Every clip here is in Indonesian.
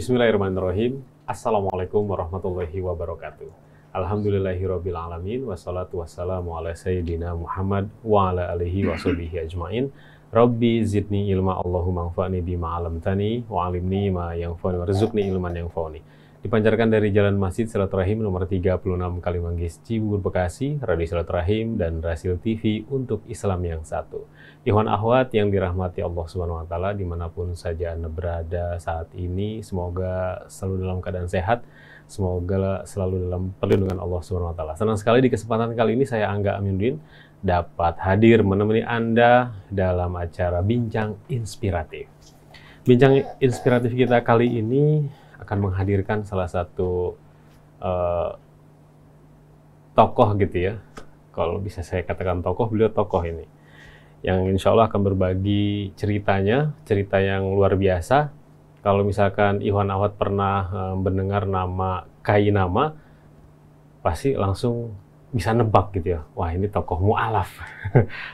Bismillahirrahmanirrahim. Assalamualaikum warahmatullahi wabarakatuh. Alhamdulillahirabbil alamin wassalatu wassalamu ala sayyidina Muhammad wa ala alihi wa ajmain. Rabbi zidni ilma Allahumma anfa'ni bima 'allamtani wa 'alimni ma yanfa'uni warzuqni ilman yanfa'uni. Dipancarkan dari Jalan Masjid Silaturahim nomor 36 Kalimanggis Cibubur Bekasi, Radio Silaturahim dan Rasil TV untuk Islam yang satu. Ikhwan Ahwat yang dirahmati Allah Subhanahu wa taala dimanapun saja Anda berada saat ini, semoga selalu dalam keadaan sehat, semoga selalu dalam perlindungan Allah Subhanahu wa taala. Senang sekali di kesempatan kali ini saya Angga Aminuddin dapat hadir menemani Anda dalam acara Bincang Inspiratif. Bincang Inspiratif kita kali ini akan menghadirkan salah satu uh, tokoh gitu ya. Kalau bisa saya katakan tokoh, beliau tokoh ini yang insya Allah akan berbagi ceritanya, cerita yang luar biasa. Kalau misalkan Iwan Awad pernah eh, mendengar nama Kai Nama, pasti langsung bisa nebak gitu ya. Wah ini tokoh mu'alaf.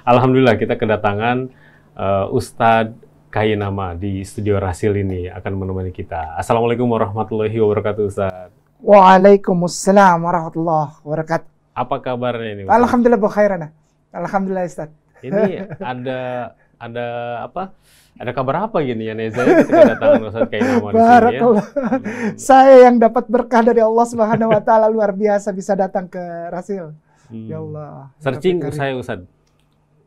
Alhamdulillah kita kedatangan uh, Ustadz Nama di Studio Rasil ini akan menemani kita. Assalamualaikum warahmatullahi wabarakatuh Ustadz. Waalaikumsalam warahmatullahi wabarakatuh. Apa kabarnya ini? Ustaz? Alhamdulillah bukhairana. Alhamdulillah Ustadz ini ada ada apa? Ada kabar apa gini ya Neza ketika datang Ustaz Kainama di sini ya? Hmm. Saya yang dapat berkah dari Allah Subhanahu wa taala luar biasa bisa datang ke Rasil. Hmm. Ya Allah. Searching saya Ustaz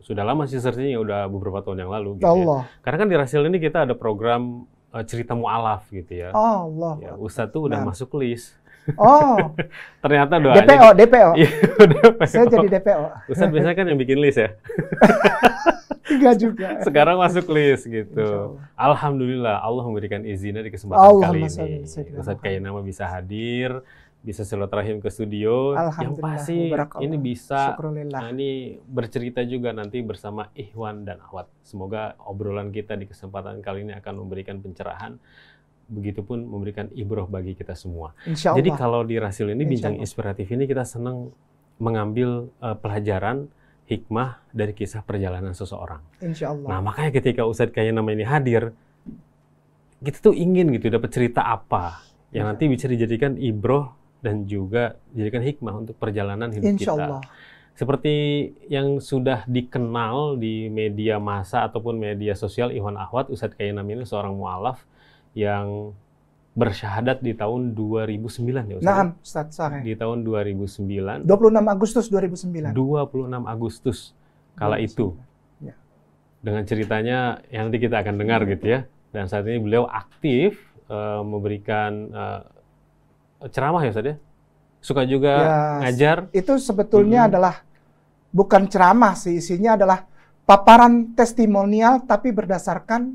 sudah lama sih searchingnya udah beberapa tahun yang lalu gitu ya. Allah. Karena kan di Rasil ini kita ada program uh, cerita mualaf gitu ya. Oh, Allah. Ya, Ustadz tuh udah nah. masuk list Oh. Ternyata doanya. DPO, DPO. Iya, DPO. Saya jadi DPO. Ustaz biasanya kan yang bikin list ya. Enggak juga. Sekarang masuk list gitu. Alhamdulillah Allah memberikan izinnya di kesempatan Allah kali ini. Ustaz nama bisa hadir bisa silaturahim ke studio yang pasti ini bisa nah, ini bercerita juga nanti bersama Ikhwan dan Ahwat. Semoga obrolan kita di kesempatan kali ini akan memberikan pencerahan begitupun memberikan ibroh bagi kita semua. Jadi kalau di Rasil ini bincang inspiratif ini kita senang mengambil uh, pelajaran hikmah dari kisah perjalanan seseorang. Insya Allah. Nah makanya ketika Ustadz nama ini hadir, kita tuh ingin gitu dapat cerita apa yang nanti bisa dijadikan ibroh dan juga dijadikan hikmah untuk perjalanan hidup Insya kita. Allah. Seperti yang sudah dikenal di media massa ataupun media sosial Iwan Ahwat, Ustadz Kayanam ini seorang mualaf yang bersyahadat di tahun 2009 ya Ustaz. Nah, Ustaz Sahih. Di tahun 2009. 26 Agustus 2009. 26 Agustus kala itu. Ya. Dengan ceritanya yang nanti kita akan dengar gitu ya. Dan saat ini beliau aktif uh, memberikan uh, ceramah ya Ustaz ya. Suka juga ya, ngajar. Itu sebetulnya hmm. adalah bukan ceramah sih, isinya adalah paparan testimonial tapi berdasarkan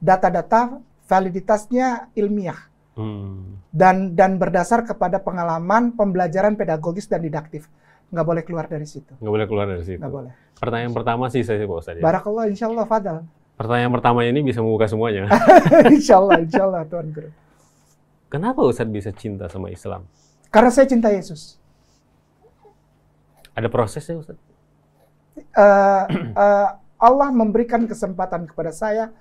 data-data validitasnya ilmiah hmm. dan dan berdasar kepada pengalaman pembelajaran pedagogis dan didaktif nggak boleh keluar dari situ nggak boleh keluar dari situ nggak boleh pertanyaan pertama sih saya bawa ya. saja barakallah insyaallah fadal pertanyaan pertama ini bisa membuka semuanya insyaallah insyaallah tuan guru kenapa Ustadz bisa cinta sama Islam karena saya cinta Yesus ada prosesnya Ustadz uh, uh, Allah memberikan kesempatan kepada saya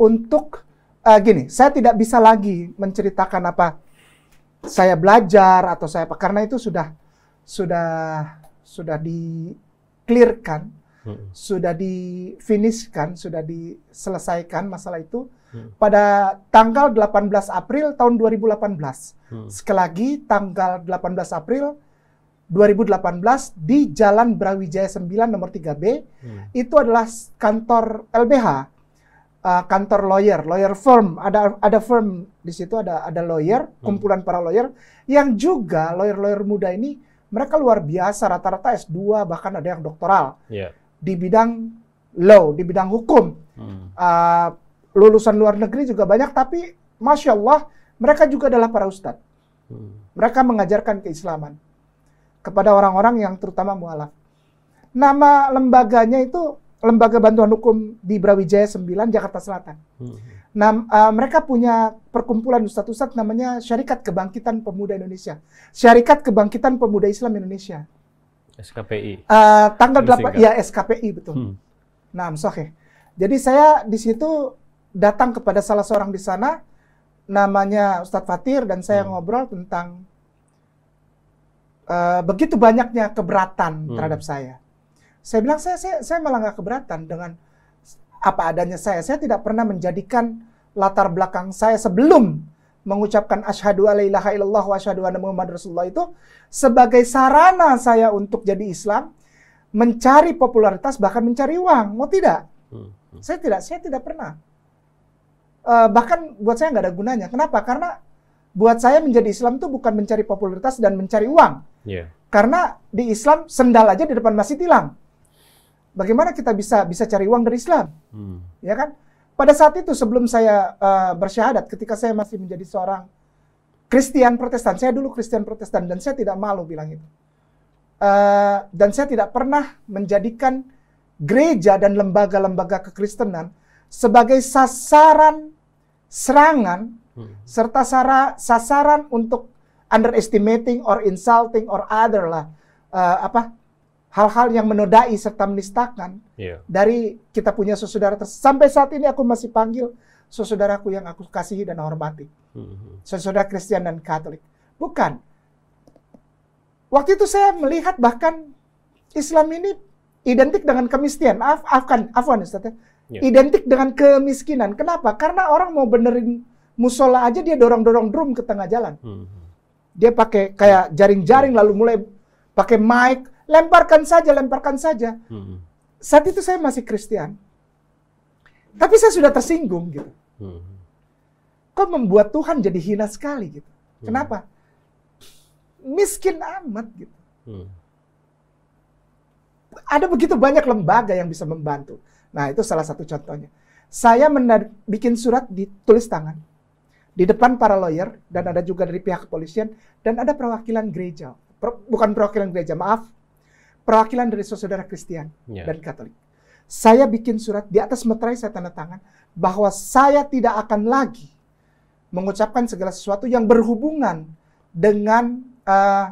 untuk uh, gini, saya tidak bisa lagi menceritakan apa saya belajar atau saya apa karena itu sudah sudah sudah di clearkan, hmm. sudah difinishkan, sudah diselesaikan masalah itu hmm. pada tanggal 18 April tahun 2018. Hmm. Sekali lagi tanggal 18 April 2018 di Jalan Brawijaya 9 nomor 3B hmm. itu adalah kantor LBH uh, kantor lawyer, lawyer firm, ada ada firm di situ ada ada lawyer, hmm. kumpulan para lawyer yang juga lawyer-lawyer muda ini mereka luar biasa rata-rata S2 bahkan ada yang doktoral. Yeah. Di bidang law, di bidang hukum. Hmm. Uh, lulusan luar negeri juga banyak tapi Masya Allah mereka juga adalah para ustadz. Hmm. Mereka mengajarkan keislaman kepada orang-orang yang terutama mualaf. Nama lembaganya itu lembaga bantuan hukum di Brawijaya 9 Jakarta Selatan. Nah, uh, mereka punya perkumpulan ustadz-ustadz namanya Syarikat Kebangkitan Pemuda Indonesia. Syarikat Kebangkitan Pemuda Islam Indonesia. SKPI. Uh, eh, tanggal 8 ya SKPI betul. Hmm. Nah, Soheh. Jadi saya di situ datang kepada salah seorang di sana namanya Ustadz Fatir dan saya hmm. ngobrol tentang uh, begitu banyaknya keberatan hmm. terhadap saya. Saya bilang saya saya, saya malah nggak keberatan dengan apa adanya saya. Saya tidak pernah menjadikan latar belakang saya sebelum mengucapkan asyhadu alla ilaha illallah wa asyhadu anna muhammad rasulullah itu sebagai sarana saya untuk jadi Islam, mencari popularitas bahkan mencari uang. Mau tidak? Hmm, hmm. Saya tidak, saya tidak pernah. Uh, bahkan buat saya nggak ada gunanya. Kenapa? Karena buat saya menjadi Islam itu bukan mencari popularitas dan mencari uang. Yeah. Karena di Islam sendal aja di depan masih tilang bagaimana kita bisa bisa cari uang dari Islam, hmm. ya kan? Pada saat itu sebelum saya uh, bersyahadat, ketika saya masih menjadi seorang Kristen Protestan, saya dulu Kristen Protestan dan saya tidak malu bilang itu. Uh, dan saya tidak pernah menjadikan gereja dan lembaga-lembaga kekristenan sebagai sasaran serangan hmm. serta sara, sasaran untuk underestimating or insulting or other lah uh, apa hal-hal yang menodai serta menistakan yeah. dari kita punya saudara sampai saat ini aku masih panggil saudaraku yang aku kasihi dan hormati mm-hmm. saudara Kristen dan Katolik bukan waktu itu saya melihat bahkan Islam ini identik dengan kemiskinan af afkan afwan Ustaz yeah. Iya. identik dengan kemiskinan kenapa karena orang mau benerin musola aja dia dorong-dorong drum ke tengah jalan mm-hmm. dia pakai kayak jaring-jaring lalu mulai pakai mic lemparkan saja, lemparkan saja. Hmm. Saat itu saya masih Kristen. Tapi saya sudah tersinggung gitu. Hmm. Kok membuat Tuhan jadi hina sekali gitu. Hmm. Kenapa? Miskin amat gitu. Hmm. Ada begitu banyak lembaga yang bisa membantu. Nah itu salah satu contohnya. Saya bikin surat ditulis tangan. Di depan para lawyer dan ada juga dari pihak kepolisian dan ada perwakilan gereja. Per bukan perwakilan gereja, maaf perwakilan dari saudara Kristen yeah. dan Katolik. Saya bikin surat di atas meterai saya tanda tangan bahwa saya tidak akan lagi mengucapkan segala sesuatu yang berhubungan dengan uh,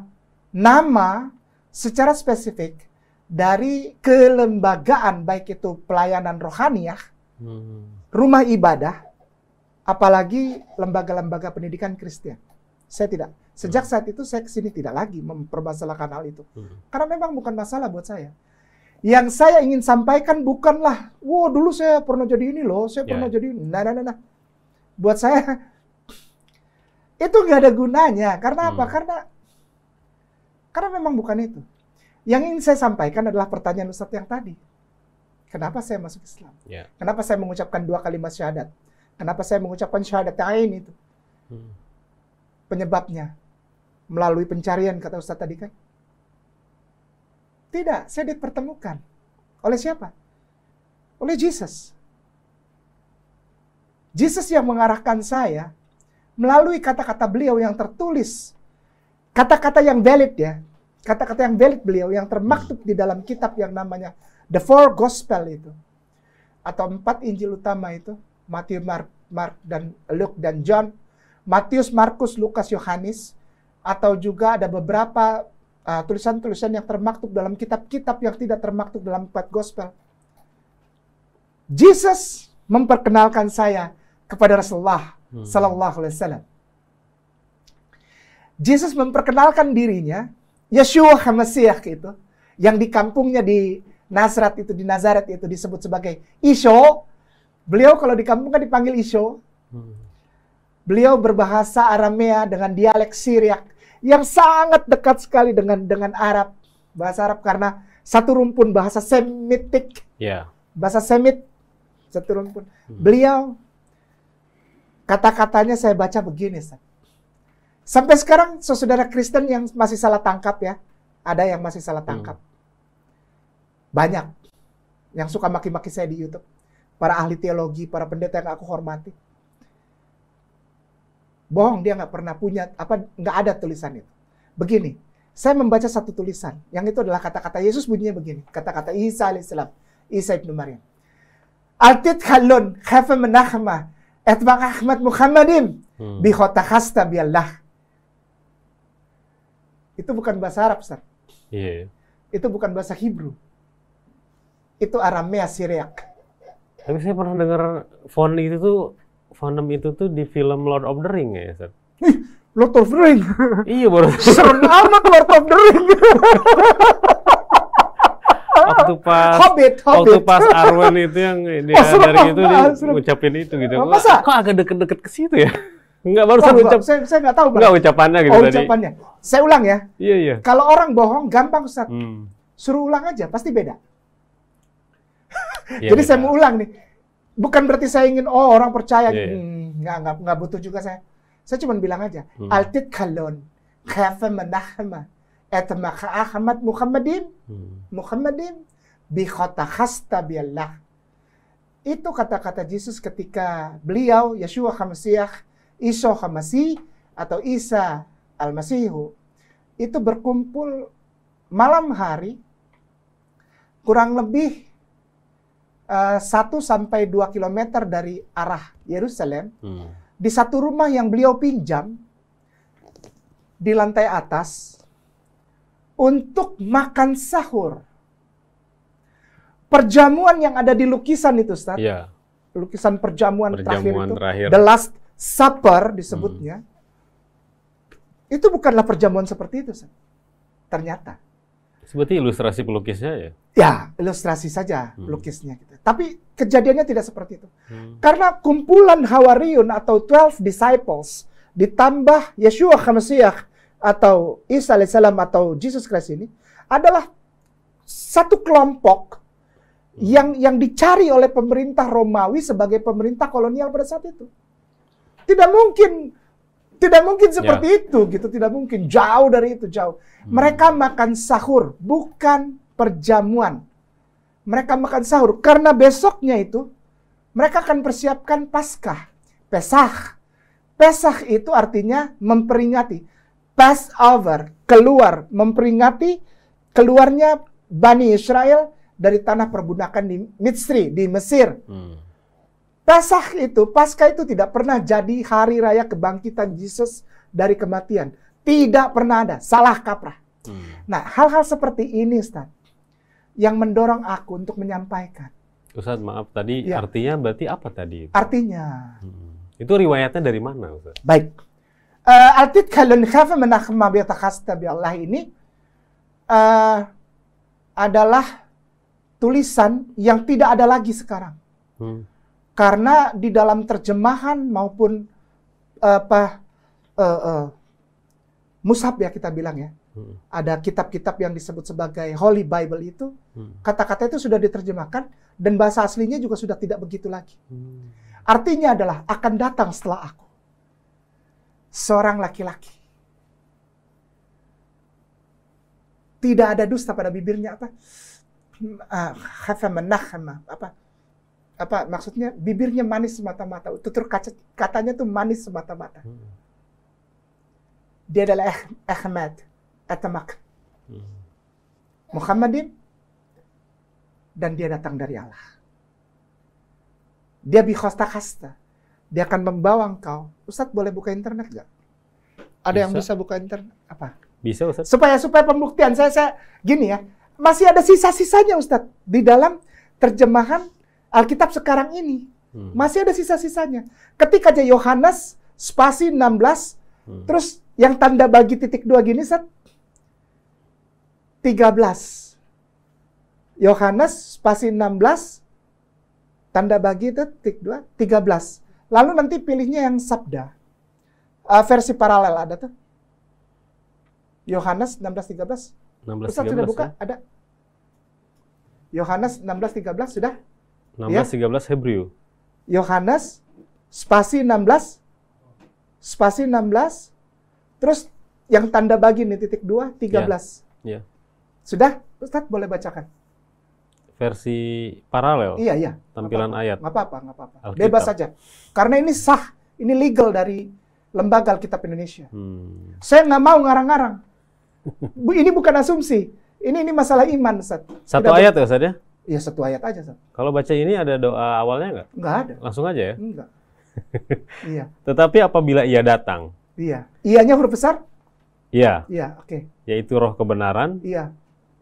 nama secara spesifik dari kelembagaan baik itu pelayanan rohaniah, hmm. rumah ibadah, apalagi lembaga-lembaga pendidikan Kristen. Saya tidak. Sejak saat itu saya kesini tidak lagi mempermasalahkan hal itu. Hmm. Karena memang bukan masalah buat saya. Yang saya ingin sampaikan bukanlah, wow dulu saya pernah jadi ini loh, saya yeah. pernah ya. jadi ini. Nah, nah, nah, nah. Buat saya, itu nggak ada gunanya. Karena apa? Hmm. Karena karena memang bukan itu. Yang ingin saya sampaikan adalah pertanyaan Ustadz yang tadi. Kenapa saya masuk Islam? Yeah. Kenapa saya mengucapkan dua kalimat syahadat? Kenapa saya mengucapkan syahadat yang lain itu? Hmm. Penyebabnya melalui pencarian kata Ustaz tadi kan? Tidak, saya dipertemukan. Oleh siapa? Oleh Jesus. Jesus yang mengarahkan saya melalui kata-kata beliau yang tertulis. Kata-kata yang valid ya. Kata-kata yang valid beliau yang termaktub di dalam kitab yang namanya The Four Gospel itu. Atau empat Injil utama itu. Matius, Mark, Mark, dan Luke, dan John. Matius, Markus, Lukas, Yohanes atau juga ada beberapa uh, tulisan-tulisan uh, yang termaktub dalam kitab-kitab yang tidak termaktub dalam empat gospel. Jesus memperkenalkan saya kepada Rasulullah hmm. Sallallahu Alaihi Wasallam. Jesus memperkenalkan dirinya, Yeshua Hamasiah itu, yang di kampungnya di Nazaret itu, di Nazaret itu disebut sebagai Isho. Beliau kalau di kampung kan dipanggil Isho. Hmm. Beliau berbahasa Aramea dengan dialek Syriak yang sangat dekat sekali dengan dengan Arab bahasa Arab karena satu rumpun bahasa Semitik yeah. bahasa Semit satu rumpun hmm. beliau kata-katanya saya baca begini sampai sekarang saudara Kristen yang masih salah tangkap ya ada yang masih salah tangkap hmm. banyak yang suka maki-maki saya di YouTube para ahli teologi para pendeta yang aku hormati bohong dia nggak pernah punya apa nggak ada tulisan itu. Begini, saya membaca satu tulisan yang itu adalah kata-kata Yesus bunyinya begini, kata-kata Isa alaihissalam, Isa ibnu Maryam. Altit halun khafa menahma etbang Ahmad Muhammadim hmm. bihota kasta biallah. Itu bukan bahasa Arab, Ustaz. Iya. Itu bukan bahasa Hebrew. Itu Aramea Syriac. Tapi saya pernah dengar font itu tuh Fandom itu tuh di film Lord of the Ring ya, Seth? Lord of the Ring. iya baru. Serem amat Lord of the Ring. waktu pas Hobbit, Hobbit. waktu pas Arwen itu yang dia oh, dari itu dia ngucapin itu gitu. Masa? Kok agak deket-deket ke situ ya? Enggak baru oh, saya ucap. Saya, saya enggak tahu. Enggak ucapannya gitu oh, tadi. ucapannya. Saya ulang ya. Iya, iya. Kalau orang bohong gampang Ustaz. Hmm. Suruh ulang aja pasti beda. Iya, Jadi beda. saya mau ulang nih bukan berarti saya ingin oh orang percaya yeah. Iya. hmm, nggak nggak nggak butuh juga saya saya cuma bilang aja hmm. altid kalon kafa manahma etmaka ahmad muhammadin hmm. muhammadin bi khasta biallah itu kata-kata Yesus ketika beliau Yeshua Hamasiah, Isa Hamasi atau Isa Al-Masihu itu berkumpul malam hari kurang lebih Eh, satu sampai dua kilometer dari arah Yerusalem, hmm. di satu rumah yang beliau pinjam di lantai atas untuk makan sahur. Perjamuan yang ada di lukisan itu, Ustaz. Yeah. Lukisan perjamuan, perjamuan terakhir itu, terakhir. The Last Supper disebutnya. Hmm. Itu bukanlah perjamuan seperti itu, Ustaz. Ternyata. Seperti ilustrasi pelukisnya ya? Ya, ilustrasi saja hmm. lukisnya gitu. Tapi kejadiannya tidak seperti itu. Hmm. Karena kumpulan Hawariun atau 12 disciples ditambah Yeshua HaMashiach atau Isa alaihissalam atau Jesus Christ ini adalah satu kelompok hmm. yang yang dicari oleh pemerintah Romawi sebagai pemerintah kolonial pada saat itu. Tidak mungkin tidak mungkin ya. seperti yeah. itu gitu, tidak mungkin jauh dari itu jauh. Hmm. Mereka makan sahur bukan perjamuan mereka makan sahur karena besoknya itu mereka akan persiapkan Paskah, Pesah. Pesah itu artinya memperingati. Passover, keluar, memperingati keluarnya Bani Israel dari tanah perbudakan di Mitsri, di Mesir. Hmm. Pesah itu, Paskah itu tidak pernah jadi hari raya kebangkitan Yesus dari kematian. Tidak pernah ada, salah kaprah. Hmm. Nah, hal-hal seperti ini, Ustaz yang mendorong aku untuk menyampaikan. Ustaz, maaf tadi ya. artinya berarti apa tadi? Itu? Artinya. Hmm. Itu riwayatnya dari mana, Ustaz? Baik. Uh, eh, artit kalun khafa min akhma bi Allah ini uh, adalah tulisan yang tidak ada lagi sekarang. Hmm. Karena di dalam terjemahan maupun eh, apa uh, uh, musab ya kita bilang ya Hmm. Ada kitab-kitab yang disebut sebagai Holy Bible itu, kata hmm. kata-kata itu sudah diterjemahkan dan bahasa aslinya juga sudah tidak begitu lagi. Hmm. Artinya adalah akan datang setelah aku seorang laki-laki. Tidak ada dusta pada bibirnya apa? Ah, apa? Apa maksudnya bibirnya manis semata-mata, tutur kaca, katanya tuh manis semata-mata. Hmm. Dia adalah Ahmad. Atamak. Hmm. Muhammadin dan dia datang dari Allah. Dia bihosta kasta. Dia akan membawa engkau. Ustadz boleh buka internet gak? Ada bisa. yang bisa buka internet? Apa? Bisa Ustadz. Supaya supaya pembuktian saya saya gini ya. Masih ada sisa-sisanya Ustadz di dalam terjemahan Alkitab sekarang ini. Hmm. Masih ada sisa-sisanya. Ketika aja Yohanes spasi 16 hmm. terus yang tanda bagi titik dua gini Ustadz 13. Yohanes pasti 16 tanda bagi itu tik 2 13. Lalu nanti pilihnya yang sabda. Uh, versi paralel ada tuh. Yohanes 16 13. 16 Ustaz 13. sudah buka? Ya? Ada. Yohanes 16 13 sudah? 16 ya? 13 Hebrew. Yohanes spasi 16 spasi 16 terus yang tanda bagi nih titik 2 13. Ya. ya. Sudah? Ustadz boleh bacakan. Versi paralel? Iya, iya. Tampilan gak apa -apa. ayat? Nggak apa-apa, apa-apa. Bebas saja. Karena ini sah, ini legal dari Lembaga Alkitab Indonesia. Hmm. Saya nggak mau ngarang-ngarang. ini bukan asumsi. Ini ini masalah iman, Ustaz. Satu Tidak ayat ya, Ustaz ya? Iya, satu ayat aja, Ustaz. Kalau baca ini ada doa awalnya nggak? Nggak ada. Langsung aja ya? Nggak. iya. Tetapi apabila ia datang. Iya. Ianya huruf besar? Iya. Iya, oke. Okay. Yaitu roh kebenaran. Iya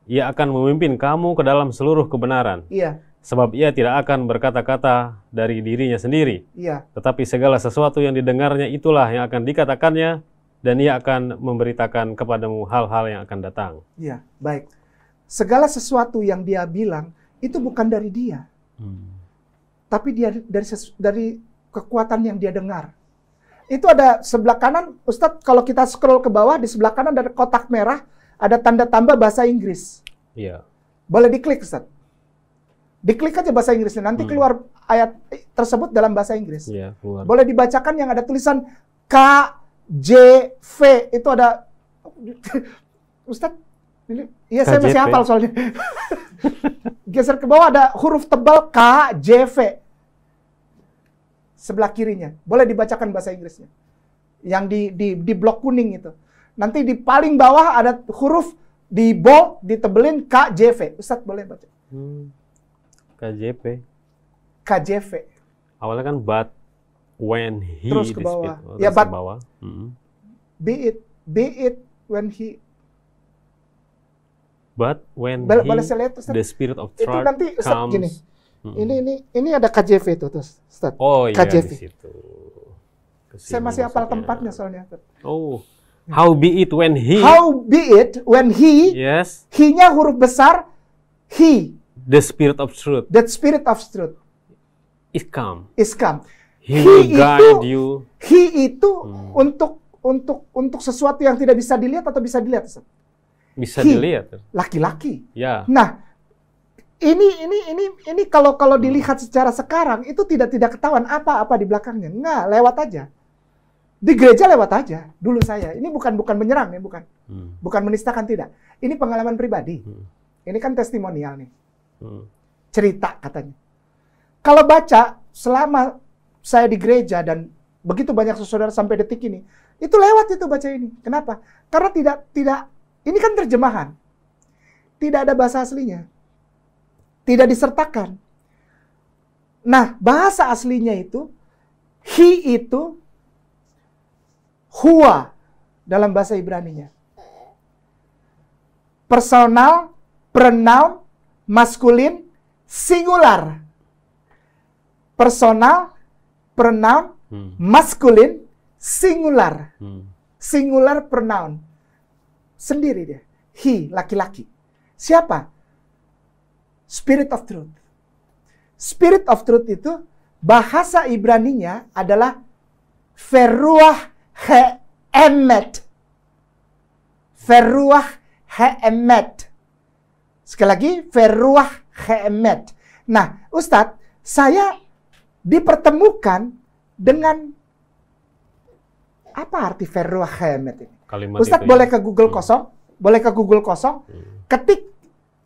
ia akan memimpin kamu ke dalam seluruh kebenaran. Iya. Sebab ia tidak akan berkata-kata dari dirinya sendiri. Iya. Tetapi segala sesuatu yang didengarnya itulah yang akan dikatakannya dan ia akan memberitakan kepadamu hal-hal yang akan datang. Iya, baik. Segala sesuatu yang dia bilang itu bukan dari dia. Hmm. Tapi dia dari dari kekuatan yang dia dengar. Itu ada sebelah kanan, Ustadz, kalau kita scroll ke bawah, di sebelah kanan ada kotak merah, ada tanda tambah bahasa Inggris. Iya. Boleh diklik, Ustaz. Diklik aja bahasa Inggrisnya, nanti hmm. keluar ayat tersebut dalam bahasa Inggris. Iya, keluar. Boleh dibacakan yang ada tulisan KJV itu ada... Ustaz, ini, iya saya masih hafal soalnya. Geser ke bawah ada huruf tebal KJV Sebelah kirinya. Boleh dibacakan bahasa Inggrisnya. Yang di, di, di blok kuning itu. Nanti di paling bawah ada huruf di bold, ditebelin KJV. Ustadz boleh baca? Hmm. KJV. KJV. Awalnya kan but when he terus ke bawah. oh, ya but ke bawah. Hmm. Be it be it when he but when Bal he balas lihat, Ustaz, the spirit of truth itu nanti Ustaz, comes gini. Hmm. Ini ini ini ada KJV itu terus Ustaz. Oh KJV. iya KJV. di situ. Kesini saya masih hafal tempatnya soalnya. Ustaz. Oh. How be it when he. How be it when he. Yes. He-nya huruf besar. He. The spirit of truth. That spirit of truth. Is come. Is come. He, he will guide you. He itu hmm. untuk untuk untuk sesuatu yang tidak bisa dilihat atau bisa dilihat. Bisa he, dilihat. Laki-laki. Ya. Yeah. Nah, ini ini ini ini kalau kalau dilihat secara sekarang itu tidak tidak ketahuan apa apa di belakangnya nggak lewat aja di gereja lewat aja dulu saya. Ini bukan bukan menyerang ya, bukan. Hmm. Bukan menistakan tidak. Ini pengalaman pribadi. Hmm. Ini kan testimonial nih. Hmm. Cerita katanya. Kalau baca selama saya di gereja dan begitu banyak saudara sampai detik ini, itu lewat itu baca ini. Kenapa? Karena tidak tidak ini kan terjemahan. Tidak ada bahasa aslinya. Tidak disertakan. Nah, bahasa aslinya itu he itu Hua dalam bahasa Ibrani-nya Personal, pronoun, maskulin, singular. Personal, pronoun, hmm. maskulin, singular. Hmm. Singular pronoun. Sendiri dia. He, laki-laki. Siapa? Spirit of Truth. Spirit of Truth itu bahasa Ibrani-nya adalah Veruah hemat. Ferruah hemat. Sekali lagi, ferruah hemat. Nah, Ustadz, saya dipertemukan dengan apa arti ferruah hemat ini? Kalimat Ustadz ya. boleh ke Google hmm. kosong? Boleh ke Google kosong? Hmm. Ketik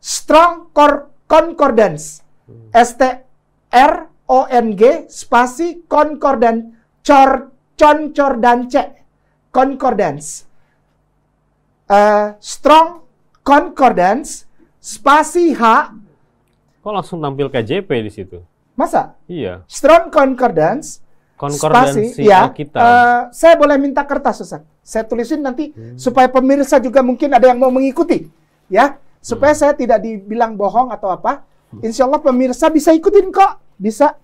strong cor concordance. Hmm. S T R O N G spasi concordance. Cor concordance, concordance, uh, strong concordance, spasi H. Kok langsung tampil KJP di situ? Masa? Iya. Strong concordance, konkordansi spasi, ya. kita. Uh, eh, saya boleh minta kertas, Ustaz. Saya tulisin nanti hmm. supaya pemirsa juga mungkin ada yang mau mengikuti, ya. Supaya hmm. saya tidak dibilang bohong atau apa. Hmm. Insya Allah pemirsa bisa ikutin kok, bisa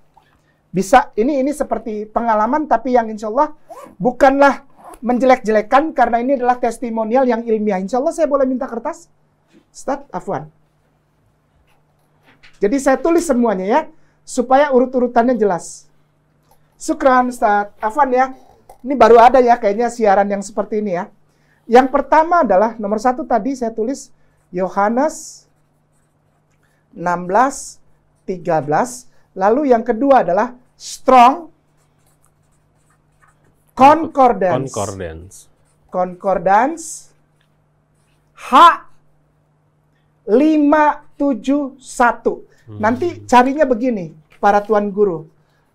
bisa ini ini seperti pengalaman tapi yang insya Allah bukanlah menjelek-jelekan karena ini adalah testimonial yang ilmiah. Insya Allah saya boleh minta kertas? Start, Afwan. Jadi saya tulis semuanya ya, supaya urut-urutannya jelas. Sukran, Ustaz. Afwan ya, ini baru ada ya kayaknya siaran yang seperti ini ya. Yang pertama adalah nomor satu tadi saya tulis Yohanes 16, 13. Lalu yang kedua adalah strong concordance. Concordance. Concordance. H 571. Hmm. Nanti carinya begini, para tuan guru,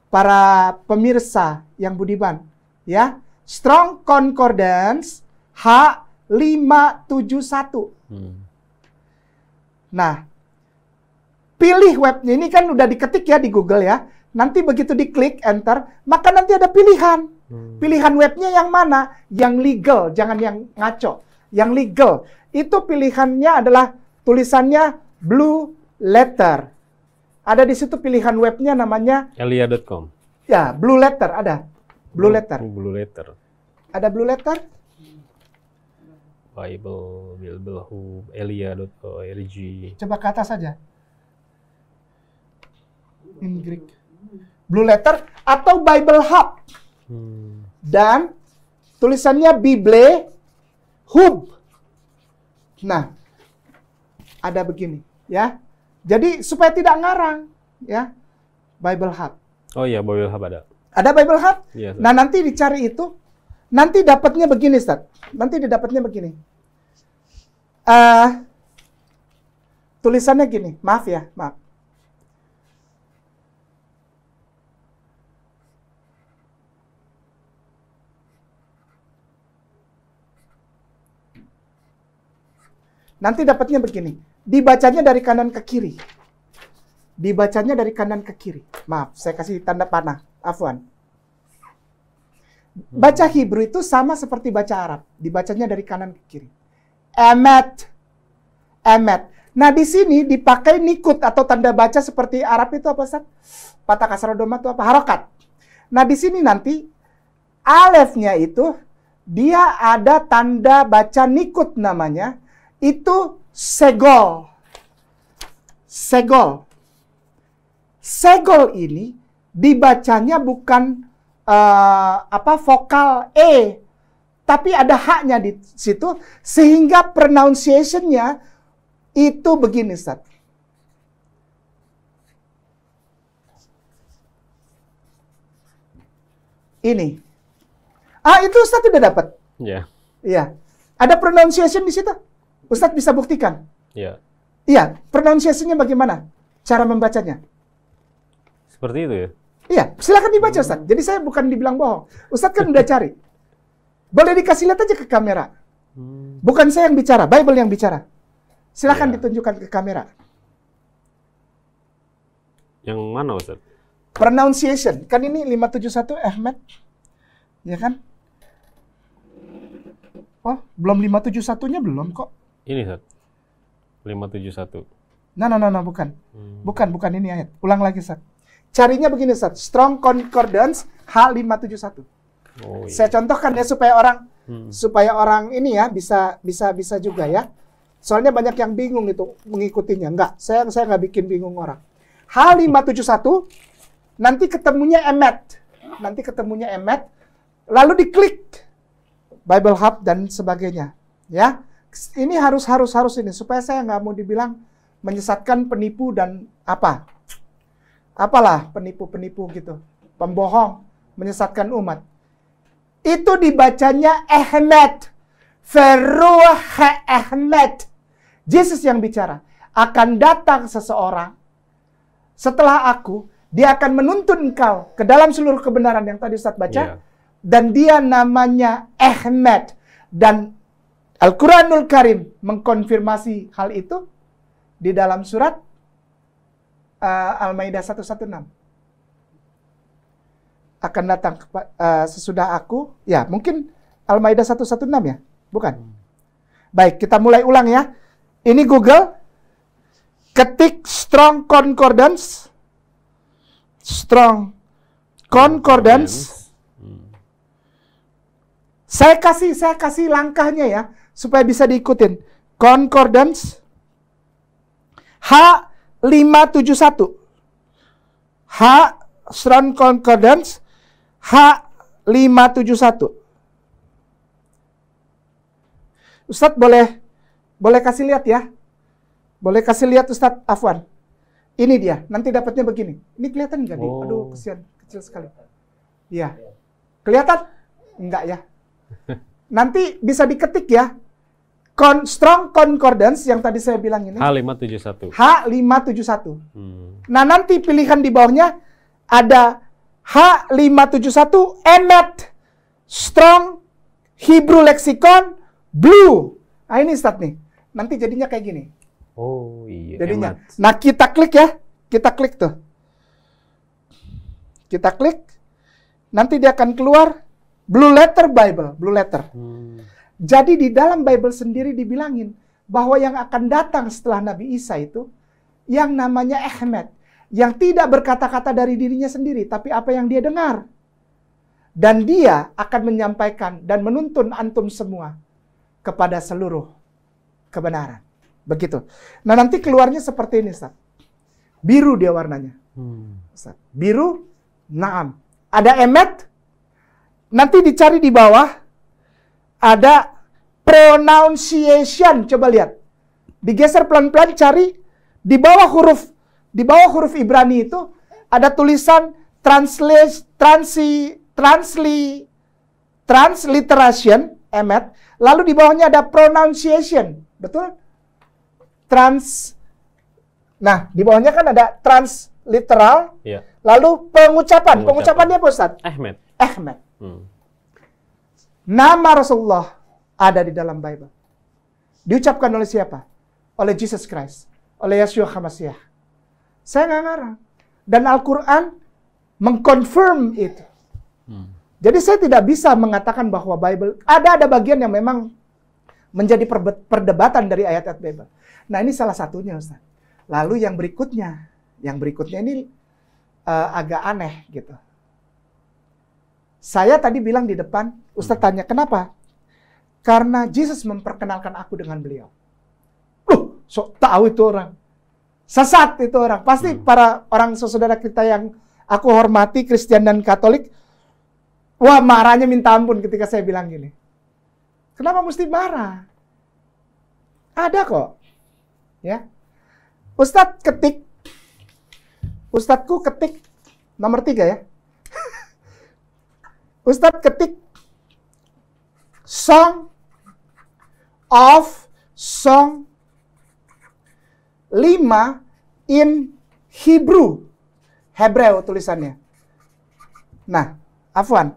para pemirsa yang budiman, ya. Strong concordance H 571. Hmm. Nah, pilih webnya ini kan udah diketik ya di Google ya. Nanti begitu diklik enter, maka nanti ada pilihan. Hmm. Pilihan webnya yang mana? Yang legal, jangan yang ngaco. Yang legal itu pilihannya adalah tulisannya blue letter. Ada di situ pilihan webnya namanya elia.com. Ya, blue letter ada. Blue oh, letter. Oh, blue letter. Ada blue letter? Bible, Bilbelhub, elia.org. Coba ke atas saja. In Greek. Blue Letter atau Bible Hub. Hmm. Dan tulisannya Bible Hub. Nah, ada begini ya. Jadi supaya tidak ngarang ya. Bible Hub. Oh iya, Bible Hub ada. Ada Bible Hub? Iya. Nah, nanti dicari itu nanti dapatnya begini, Ustaz. Nanti didapatnya begini. Eh uh, tulisannya gini, maaf ya, maaf Nanti dapatnya begini. Dibacanya dari kanan ke kiri. Dibacanya dari kanan ke kiri. Maaf, saya kasih tanda panah. Afwan. Baca Hebrew itu sama seperti baca Arab. Dibacanya dari kanan ke kiri. Emet. Emet. Nah, di sini dipakai nikut atau tanda baca seperti Arab itu apa, Ustaz? Patah kasar doma itu apa? Harokat. Nah, di sini nanti alefnya itu dia ada tanda baca nikut namanya itu segol. Segol. Segol ini dibacanya bukan uh, apa vokal e, tapi ada haknya di situ sehingga pronunciation-nya itu begini, Ustaz. Ini. Ah, itu Ustaz sudah dapat. Iya. Yeah. Iya. Ada pronunciation di situ? Ustadz bisa buktikan. Iya. Iya, pronunciasinya bagaimana? Cara membacanya. Seperti itu ya? Iya, Silakan dibaca Ustadz. Jadi saya bukan dibilang bohong. Ustadz kan udah cari. Boleh dikasih lihat aja ke kamera. Hmm. Bukan saya yang bicara, Bible yang bicara. Silakan ya. ditunjukkan ke kamera. Yang mana Ustadz? Pronunciation. Kan ini 571 Ahmad. Ya kan? Oh, belum 571-nya belum kok. Ini Sat. 571. Nah, nah, nah, nah bukan. Hmm. Bukan, bukan ini ayat. Ulang lagi Sat. Carinya begini Sat. Strong concordance H571. Oh, iya. Saya contohkan ya supaya orang hmm. supaya orang ini ya bisa bisa bisa juga ya. Soalnya banyak yang bingung itu mengikutinya. Enggak, saya saya nggak bikin bingung orang. H571 nanti ketemunya emet. Nanti ketemunya emet lalu diklik Bible Hub dan sebagainya, ya ini harus harus harus ini supaya saya nggak mau dibilang menyesatkan penipu dan apa apalah penipu-penipu gitu pembohong menyesatkan umat itu dibacanya ehmet Ferruh ehmet Yesus yang bicara akan datang seseorang setelah aku dia akan menuntun engkau ke dalam seluruh kebenaran yang tadi Ustaz baca yeah. dan dia namanya Ahmad dan Al-Quranul Karim mengkonfirmasi hal itu di dalam surat uh, Al-Maidah 116. Akan datang uh, sesudah aku, ya mungkin Al-Maidah 116 ya, bukan? Baik, kita mulai ulang ya. Ini Google, ketik strong concordance, strong concordance. Hmm. Saya kasih, saya kasih langkahnya ya supaya bisa diikutin. Concordance H571. H Strong Concordance H571. Ustadz boleh boleh kasih lihat ya. Boleh kasih lihat Ustadz Afwan. Ini dia, nanti dapatnya begini. Ini kelihatan nggak, oh. Aduh, kesian. Kecil sekali. Iya. Kelihatan? Enggak ya. Nanti bisa diketik ya. Con strong concordance yang tadi saya bilang ini. H571. H571. Hmm. Nah, nanti pilihan di bawahnya ada H571 Emmet Strong Hebrew Lexicon Blue. Nah, ini start nih. Nanti jadinya kayak gini. Oh, iya. Jadinya. Emet. Nah, kita klik ya. Kita klik tuh. Kita klik. Nanti dia akan keluar Blue Letter Bible, Blue Letter. Hmm. Jadi di dalam Bible sendiri dibilangin bahwa yang akan datang setelah Nabi Isa itu yang namanya Ahmed. Yang tidak berkata-kata dari dirinya sendiri, tapi apa yang dia dengar. Dan dia akan menyampaikan dan menuntun antum semua kepada seluruh kebenaran. Begitu. Nah nanti keluarnya seperti ini Ustaz. Biru dia warnanya. Hmm. Ustaz. Biru, naam. Ada emet, nanti dicari di bawah, ada pronunciation. Coba lihat. Digeser pelan-pelan cari di bawah huruf di bawah huruf Ibrani itu ada tulisan translate transi transli transliteration emet lalu di bawahnya ada pronunciation betul trans nah di bawahnya kan ada transliteral iya. lalu pengucapan pengucapan dia Ustaz? Ahmed Ahmed hmm. Nama Rasulullah ada di dalam Bible. Diucapkan oleh siapa? Oleh Jesus Christ. Oleh Yeshua Hamasiah. Saya nggak ngarang. Dan Al-Quran mengkonfirm itu. Hmm. Jadi saya tidak bisa mengatakan bahwa Bible, ada ada bagian yang memang menjadi perdebatan dari ayat-ayat Bible. Nah ini salah satunya Ustaz. Lalu yang berikutnya, yang berikutnya ini uh, agak aneh gitu. Saya tadi bilang di depan Ustadz tanya, kenapa? Karena Yesus memperkenalkan aku dengan beliau. Loh, so tahu itu orang. Sesat itu orang. Pasti hmm. para orang saudara kita yang aku hormati, Kristen dan Katolik, wah marahnya minta ampun ketika saya bilang gini. Kenapa mesti marah? Ada kok. Ya. Ustadz ketik. Ustadzku ketik nomor tiga ya. Ustadz ketik song of song lima in Hebrew Hebrew tulisannya nah Afwan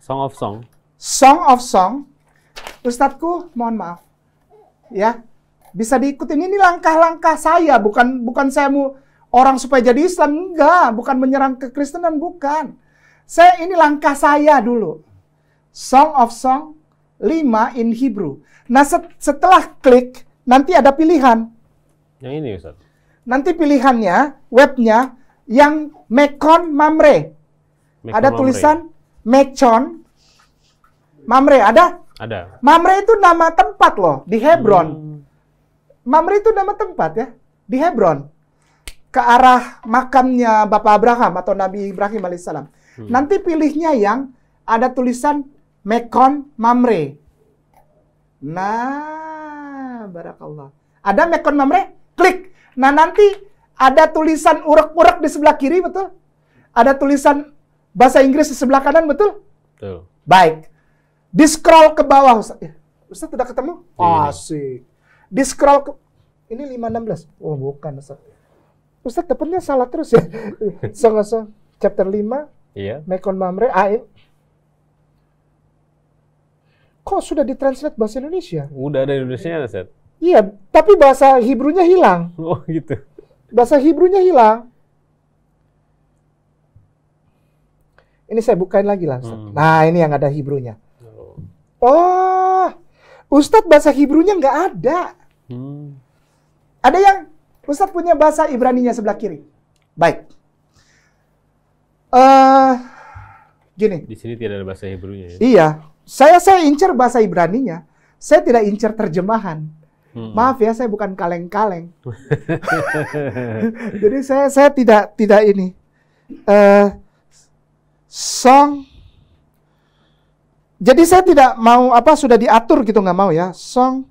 Song of Song Song of Song Ustadzku, mohon maaf ya bisa diikutin ini langkah-langkah saya bukan bukan saya mau orang supaya jadi Islam enggak bukan menyerang kekristenan bukan saya ini langkah saya dulu Song of Song 5 in Hebrew. Nah, setelah klik nanti ada pilihan. Yang ini Ustaz. Nanti pilihannya webnya yang Mekon Mamre. Mekon ada Mamre. tulisan Mekon Mamre ada? Ada. Mamre itu nama tempat loh di Hebron. Hmm. Mamre itu nama tempat ya di Hebron ke arah makamnya Bapak Abraham atau Nabi Ibrahim alaihissalam. Hmm. Nanti pilihnya yang ada tulisan Mekon Mamre. Nah, barakallah. Ada Mekon Mamre? Klik. Nah, nanti ada tulisan urek-urek di sebelah kiri, betul? Ada tulisan bahasa Inggris di sebelah kanan, betul? Betul. Baik. Di scroll ke bawah, Ustaz. Eh, Ustaz tidak ketemu? Iya. Asik. Di scroll ke ini 516. Oh, bukan, Ustaz. Ustaz tepatnya salah terus ya. Song-song chapter 5. Iya. Mekon Mamre. Ah, kok sudah ditranslate bahasa Indonesia? Udah ada Indonesia ada set. Iya, tapi bahasa Hebrew-nya hilang. Oh gitu. Bahasa Hebrew-nya hilang. Ini saya bukain lagi langsung. Hmm. Nah, ini yang ada Hebrew-nya. Oh. oh Ustadz bahasa Hebrew-nya nggak ada. Hmm. Ada yang Ustadz punya bahasa Ibrani-nya sebelah kiri. Baik. Uh, gini. Di sini tidak ada bahasa Hebrew-nya ya? Iya saya saya incer bahasa Ibrani-nya. Saya tidak incer terjemahan. Hmm. Maaf ya, saya bukan kaleng-kaleng. Jadi saya saya tidak tidak ini. Uh, song. Jadi saya tidak mau apa sudah diatur gitu nggak mau ya. Song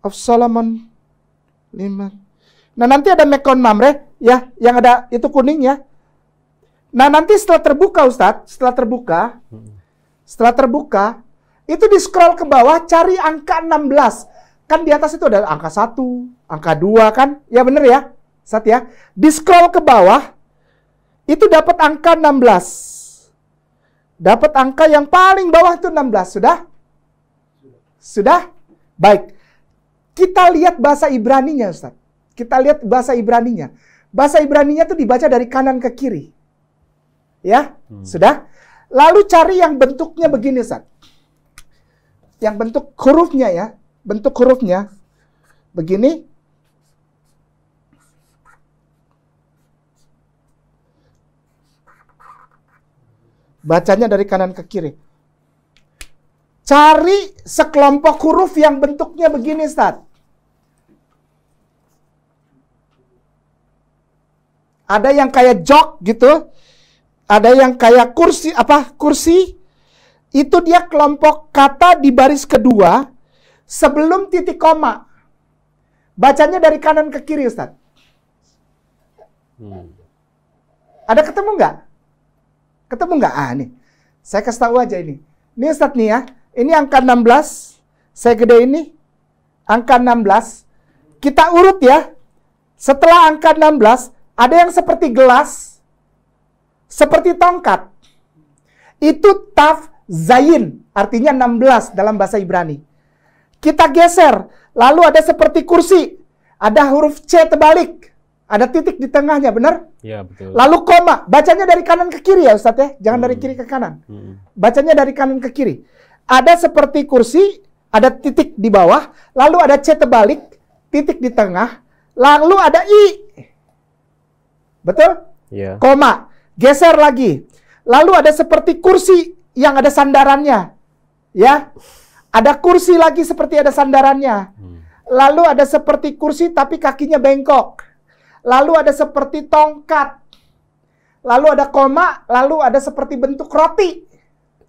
of Solomon lima. Nah nanti ada Mekon Mamre ya yang ada itu kuning ya. Nah nanti setelah terbuka Ustadz, setelah terbuka hmm setelah terbuka, itu di scroll ke bawah cari angka 16. Kan di atas itu ada angka 1, angka 2 kan? Ya bener ya? Sat ya. Di scroll ke bawah, itu dapat angka 16. Dapat angka yang paling bawah itu 16. Sudah? Sudah? Baik. Kita lihat bahasa Ibraninya Ustaz. Kita lihat bahasa Ibraninya. Bahasa Ibraninya itu dibaca dari kanan ke kiri. Ya? Hmm. Sudah? Lalu cari yang bentuknya begini, Sat. Yang bentuk hurufnya ya, bentuk hurufnya begini. Bacanya dari kanan ke kiri. Cari sekelompok huruf yang bentuknya begini, Sat. Ada yang kayak jok gitu, ada yang kayak kursi apa? Kursi itu dia kelompok kata di baris kedua sebelum titik koma. Bacanya dari kanan ke kiri, Ustaz. Hmm. Ada ketemu nggak? Ketemu nggak? Ah, nih. Saya kasih tahu aja ini. Ini Ustaz nih ya. Ini angka 16. Saya gede ini. Angka 16. Kita urut ya. Setelah angka 16, ada yang seperti gelas seperti tongkat. Itu taf zayin, artinya 16 dalam bahasa Ibrani. Kita geser, lalu ada seperti kursi, ada huruf C terbalik, ada titik di tengahnya, benar? Iya, betul. Lalu koma, bacanya dari kanan ke kiri ya Ustadz ya, jangan hmm. dari kiri ke kanan. Hmm. Bacanya dari kanan ke kiri. Ada seperti kursi, ada titik di bawah, lalu ada C terbalik, titik di tengah, lalu ada I. Betul? Iya. Koma. Geser lagi. Lalu ada seperti kursi yang ada sandarannya. Ya. Ada kursi lagi seperti ada sandarannya. Hmm. Lalu ada seperti kursi tapi kakinya bengkok. Lalu ada seperti tongkat. Lalu ada koma, lalu ada seperti bentuk roti.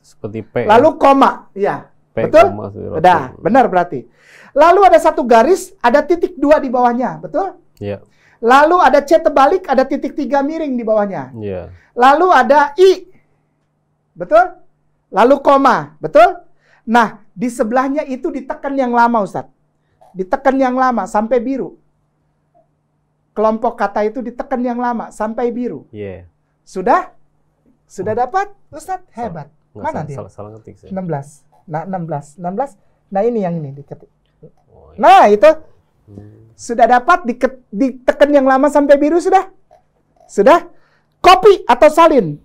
Seperti P. Ya? Lalu koma, ya. P, betul? Sudah, benar berarti. Lalu ada satu garis, ada titik dua di bawahnya, betul? Iya. Lalu ada C terbalik, ada titik tiga miring di bawahnya. Yeah. Lalu ada I. Betul? Lalu koma. Betul? Nah, di sebelahnya itu ditekan yang lama Ustadz. Ditekan yang lama sampai biru. Kelompok kata itu ditekan yang lama sampai biru. Yeah. Sudah? Sudah hmm. dapat? Ustadz, hebat. Sal Mana salah, dia? Salah, salah ketik sih. 16. Nah, 16. 16. Nah, ini yang ini diketik. Oh, iya. Nah, itu. Hmm. Sudah dapat diket, diteken yang lama sampai biru sudah? Sudah? Kopi atau salin?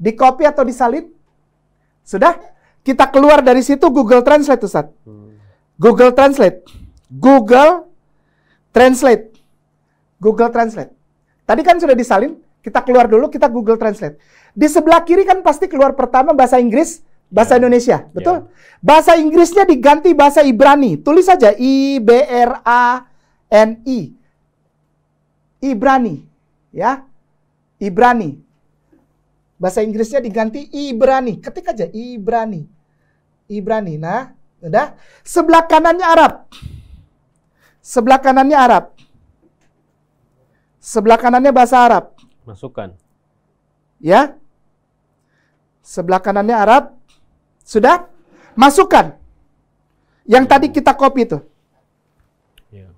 Di kopi atau di disalin? Sudah? Kita keluar dari situ Google Translate Ustaz. Hmm. Google Translate. Google Translate. Google Translate. Tadi kan sudah disalin, kita keluar dulu, kita Google Translate. Di sebelah kiri kan pasti keluar pertama bahasa Inggris, Bahasa ya. Indonesia, ya. betul? Yeah. Bahasa Inggrisnya diganti bahasa Ibrani. Tulis saja I B R A N I. Ibrani, ya. Ibrani. Bahasa Inggrisnya diganti Ibrani. Ketik aja Ibrani. Ibrani. Nah, udah. Sebelah kanannya Arab. Sebelah kanannya Arab. Sebelah kanannya bahasa Arab. Masukkan. Ya. Sebelah kanannya Arab, sudah? Masukkan. Yang tadi kita copy itu. Ya.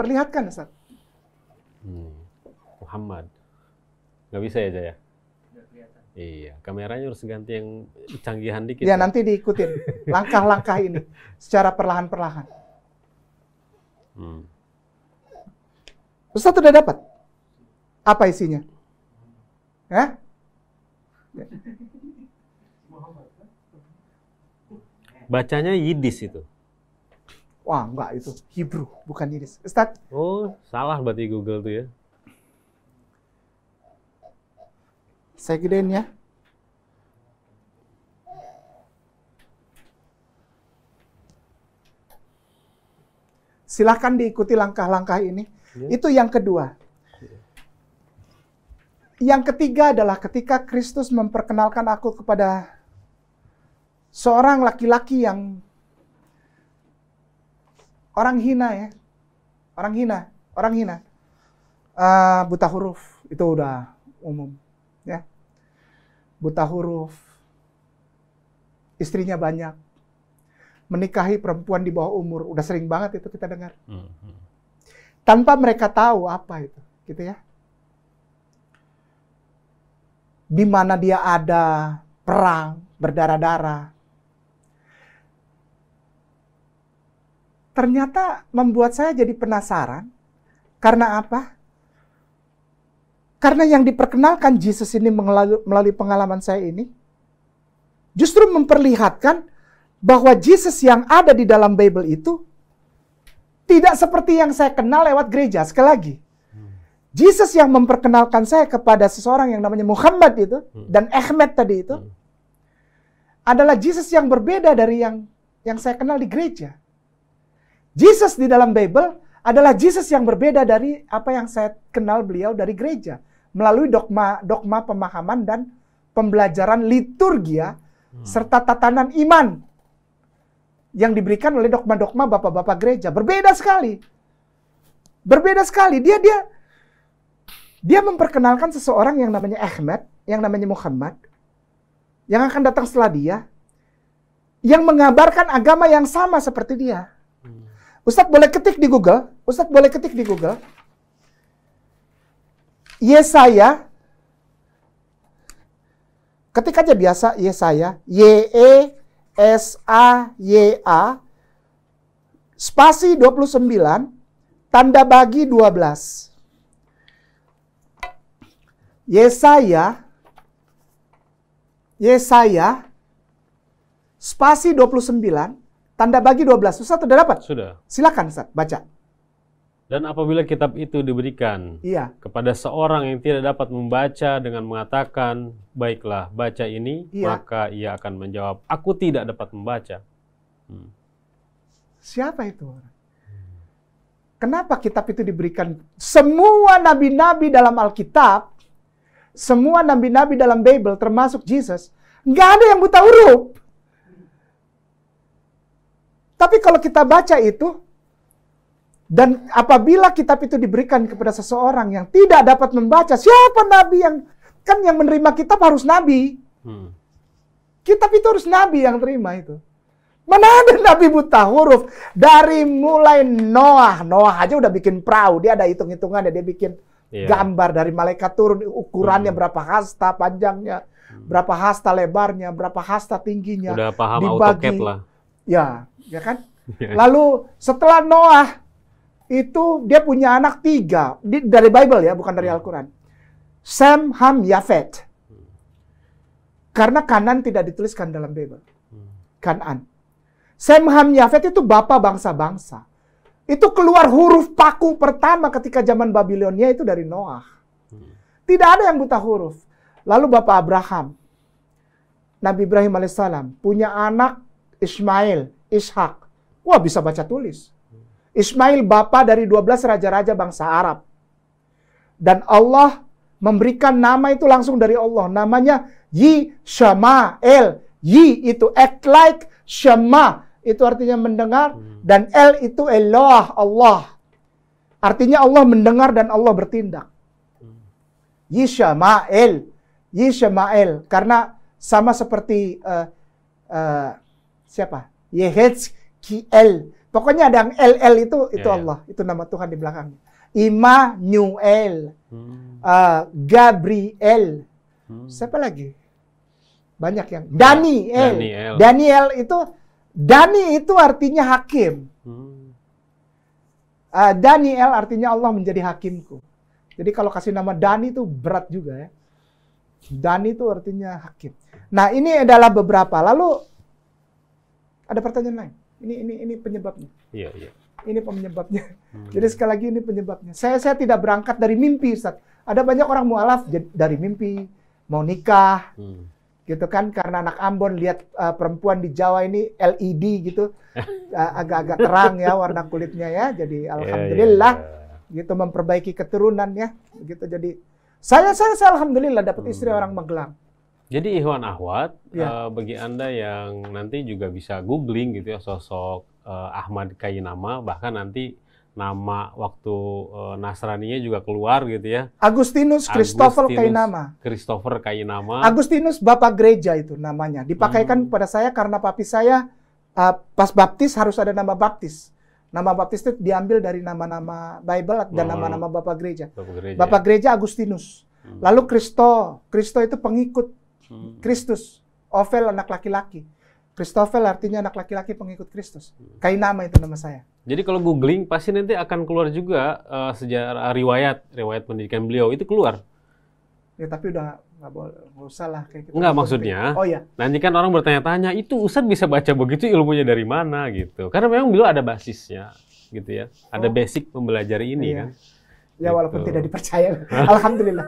Perlihatkan, Ustaz. Hmm. Muhammad. Nggak bisa ya, Jaya? Iya, kameranya harus ganti yang canggihan dikit. Ya, ya, nanti diikutin langkah-langkah ini secara perlahan-perlahan. Hmm. Ustaz sudah dapat? Apa isinya? Ya? Bacanya Yidis itu. Wah, enggak itu. Hebrew, bukan Yidis. Ustaz. Oh, salah berarti Google tuh ya. Saya ya. Silahkan diikuti langkah-langkah ini. Ya. Itu yang kedua. Yang ketiga adalah ketika Kristus memperkenalkan aku kepada seorang laki-laki yang orang hina ya, orang hina, orang hina, uh, buta huruf itu udah umum ya, buta huruf, istrinya banyak, menikahi perempuan di bawah umur udah sering banget itu kita dengar, hmm, hmm. tanpa mereka tahu apa itu, gitu ya. Di mana dia ada perang berdarah-darah, ternyata membuat saya jadi penasaran. Karena apa? Karena yang diperkenalkan Yesus ini melalui pengalaman saya ini, justru memperlihatkan bahwa Yesus yang ada di dalam Bible itu tidak seperti yang saya kenal lewat gereja. Sekali lagi, Yesus hmm. yang memperkenalkan saya kepada seseorang yang namanya Muhammad itu hmm. dan Ahmed tadi itu hmm. adalah Yesus yang berbeda dari yang yang saya kenal di gereja. Jesus di dalam Bible adalah Jesus yang berbeda dari apa yang saya kenal beliau dari gereja melalui dogma dogma pemahaman dan pembelajaran liturgia hmm. serta tatanan iman yang diberikan oleh dogma-dogma bapak-bapak gereja berbeda sekali berbeda sekali dia dia dia memperkenalkan seseorang yang namanya Ahmad yang namanya Muhammad yang akan datang setelah dia yang mengabarkan agama yang sama seperti dia Ustadz boleh ketik di Google. Ustadz boleh ketik di Google. Yesaya. Ketik aja biasa Yesaya. Y E S A Y A spasi 29 tanda bagi 12. Yesaya Yesaya spasi 29 Tanda bagi 12. Ustaz sudah dapat? Sudah. Silakan Ustaz, baca. Dan apabila kitab itu diberikan iya. kepada seorang yang tidak dapat membaca dengan mengatakan, "Baiklah, baca ini," iya. maka ia akan menjawab, "Aku tidak dapat membaca." Hmm. Siapa itu Kenapa kitab itu diberikan? Semua nabi-nabi dalam Alkitab semua nabi-nabi dalam Bible termasuk Jesus nggak ada yang buta huruf. Tapi kalau kita baca itu, dan apabila kitab itu diberikan kepada seseorang yang tidak dapat membaca, siapa nabi yang kan yang menerima kitab harus nabi. Hmm. Kitab itu harus nabi yang terima itu. Mana ada nabi buta huruf dari mulai Noah, Noah aja udah bikin perahu, dia ada hitung hitungan dia bikin yeah. gambar dari malaikat turun ukurannya hmm. berapa hasta panjangnya, hmm. berapa hasta lebarnya, berapa hasta tingginya. Udah paham dibagi, AutoCAD lah. Ya, ya kan? Iya. Lalu setelah Noah itu dia punya anak tiga dari Bible ya, bukan dari hmm. Al-Quran. Sam, Ham, Yafet. Karena Kanan tidak dituliskan dalam Bible. Hmm. Kanan. Sam, Ham, Yafet itu bapak bangsa-bangsa. Itu keluar huruf paku pertama ketika zaman Babilonia itu dari Noah. Hmm. Tidak ada yang buta huruf. Lalu bapak Abraham, Nabi Ibrahim alaihissalam punya anak Ismail Ishak. Wah bisa baca tulis. Ismail bapa dari 12 raja-raja bangsa Arab. Dan Allah memberikan nama itu langsung dari Allah. Namanya Yi Shama'el. Yi itu act like Shama. Itu artinya mendengar. Hmm. Dan El itu Eloah Allah. Artinya Allah mendengar dan Allah bertindak. Hmm. Yi Shama'el. Yi Shama'el. Karena sama seperti uh, uh, siapa? YH Pokoknya ada yang LL itu itu yeah, iya. Allah, yeah. itu nama Tuhan di belakangnya. Immanuel, hmm. uh, Gabriel, hmm. siapa lagi? Banyak yang L. Daniel, Daniel itu Dani itu artinya hakim. Hmm. Uh, Daniel artinya Allah menjadi hakimku. Jadi kalau kasih nama Dani itu berat juga ya. Dani itu artinya hakim. Nah ini adalah beberapa. Lalu ada pertanyaan lain? Ini ini ini penyebabnya. Iya, iya. Ini penyebabnya. Hmm. Jadi sekali lagi ini penyebabnya. Saya saya tidak berangkat dari mimpi, Ustaz. Ada banyak orang mualaf dari mimpi, mau nikah. Hmm. Gitu kan karena anak Ambon lihat uh, perempuan di Jawa ini LED gitu. agak-agak uh, terang ya warna kulitnya ya. Jadi iya, alhamdulillah yeah, yeah, yeah. gitu memperbaiki keturunan ya. Gitu jadi saya saya, saya alhamdulillah dapat hmm. istri hmm. orang Magelang. Jadi Ikhwan Ahwat ya. uh, bagi Anda yang nanti juga bisa googling gitu ya sosok uh, Ahmad Kainama bahkan nanti nama waktu uh, Nasraninya juga keluar gitu ya. Agustinus Christopher Agustinus Kainama. Christopher Kainama. Agustinus Bapak Gereja itu namanya. Dipakaikan hmm. pada saya karena papi saya uh, pas baptis harus ada nama baptis. Nama baptis itu diambil dari nama-nama Bible dan hmm. nama-nama hmm. Bapak Gereja. Bapak Gereja. Bapak ya. Gereja Agustinus. Hmm. Lalu Kristo, Kristo itu pengikut hmm. Kristus. Ovel anak laki-laki. Kristovel artinya anak laki-laki pengikut Kristus. Kayak nama itu nama saya. Jadi kalau googling pasti nanti akan keluar juga uh, sejarah riwayat riwayat pendidikan beliau itu keluar. Ya tapi udah nggak boleh nggak usah lah kayak gitu. Nggak maksudnya. Oh ya. Nanti kan orang bertanya-tanya itu Ustadz bisa baca begitu ilmunya dari mana gitu. Karena memang beliau ada basisnya gitu ya. Ada oh. basic mempelajari ini iya. kan. Ya gitu. walaupun gitu. tidak dipercaya. Alhamdulillah.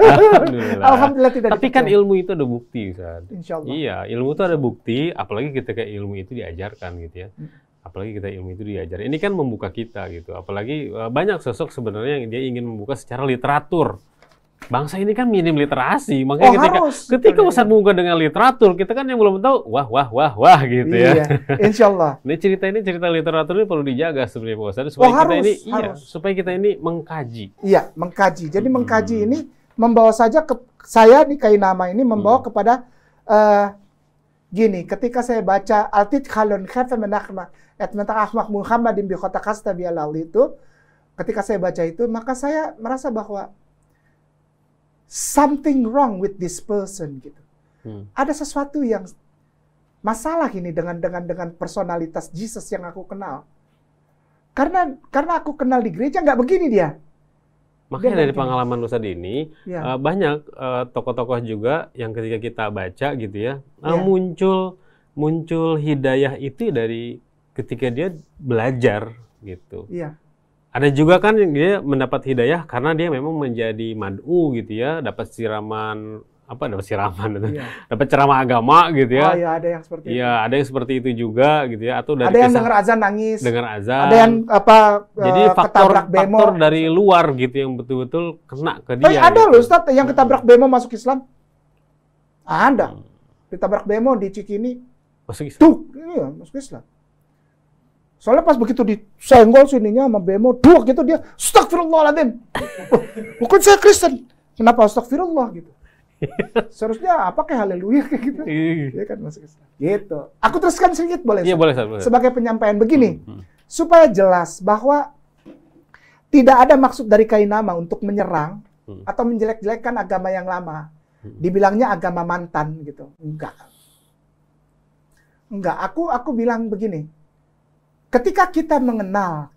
Alhamdulillah. Alhamdulillah tidak Tapi kan dipercaya. kan ilmu itu ada bukti kan. Insyaallah. Iya, ilmu itu ada bukti, apalagi kita kayak ilmu itu diajarkan gitu ya. Hmm. Apalagi kita ilmu itu diajar. Ini kan membuka kita gitu. Apalagi e, banyak sosok sebenarnya yang dia ingin membuka secara literatur bangsa ini kan minim literasi, makanya oh, ketika harus. ketika besar iya. muka dengan literatur, kita kan yang belum tahu wah wah wah wah gitu ya. iya. ya. Insya Allah. Ini cerita ini cerita literatur ini perlu dijaga sebenarnya Pak Ustaz supaya oh, harus, kita ini iya, harus. iya, supaya kita ini mengkaji. Iya, mengkaji. Jadi hmm. mengkaji ini membawa saja ke saya nih nama ini membawa hmm. kepada uh, gini, ketika saya baca Altit Khalon Khafemen Ahmad, Etmentah Ahmad Muhammadin bi Khotaqas itu ketika saya baca itu maka saya merasa bahwa something wrong with this person gitu. Hmm. Ada sesuatu yang masalah ini dengan dengan dengan personalitas Jesus yang aku kenal. Karena karena aku kenal di gereja nggak begini dia. Makanya dari pengalaman lu tadi ini ya. Eh, banyak eh, tokoh-tokoh juga yang ketika kita baca gitu ya, eh, ya, muncul muncul hidayah itu dari ketika dia belajar gitu. Iya ada juga kan dia mendapat hidayah karena dia memang menjadi madu gitu ya, dapat siraman apa dapat siraman iya. dapat ceramah agama gitu ya. Oh iya, ada yang seperti iya, itu. Iya, ada yang seperti itu juga gitu ya atau dari Ada yang dengar azan nangis. Dengar azan. Ada yang apa Jadi uh, faktor bemo. faktor dari luar gitu yang betul-betul kena ke dia. Tapi ada gitu. loh Ustaz yang ketabrak hmm. bemo masuk Islam. Ada. Hmm. Ditabrak bemo di Cikini. Masuk Islam. Tuh, iya, masuk Islam. Soalnya pas begitu disenggol sininya sama bemo, dua gitu dia, astagfirullahaladzim. bukan saya Kristen. Kenapa astagfirullah gitu. Seharusnya apa kayak haleluya kayak gitu. Iya, iya. iya kan masuk Gitu. Aku teruskan sedikit boleh? Iya boleh, boleh. Sebagai penyampaian begini, hmm, hmm. supaya jelas bahwa tidak ada maksud dari Kainama untuk menyerang hmm. atau menjelek-jelekan agama yang lama. Hmm. Dibilangnya agama mantan gitu. Enggak. Enggak, aku aku bilang begini Ketika kita mengenal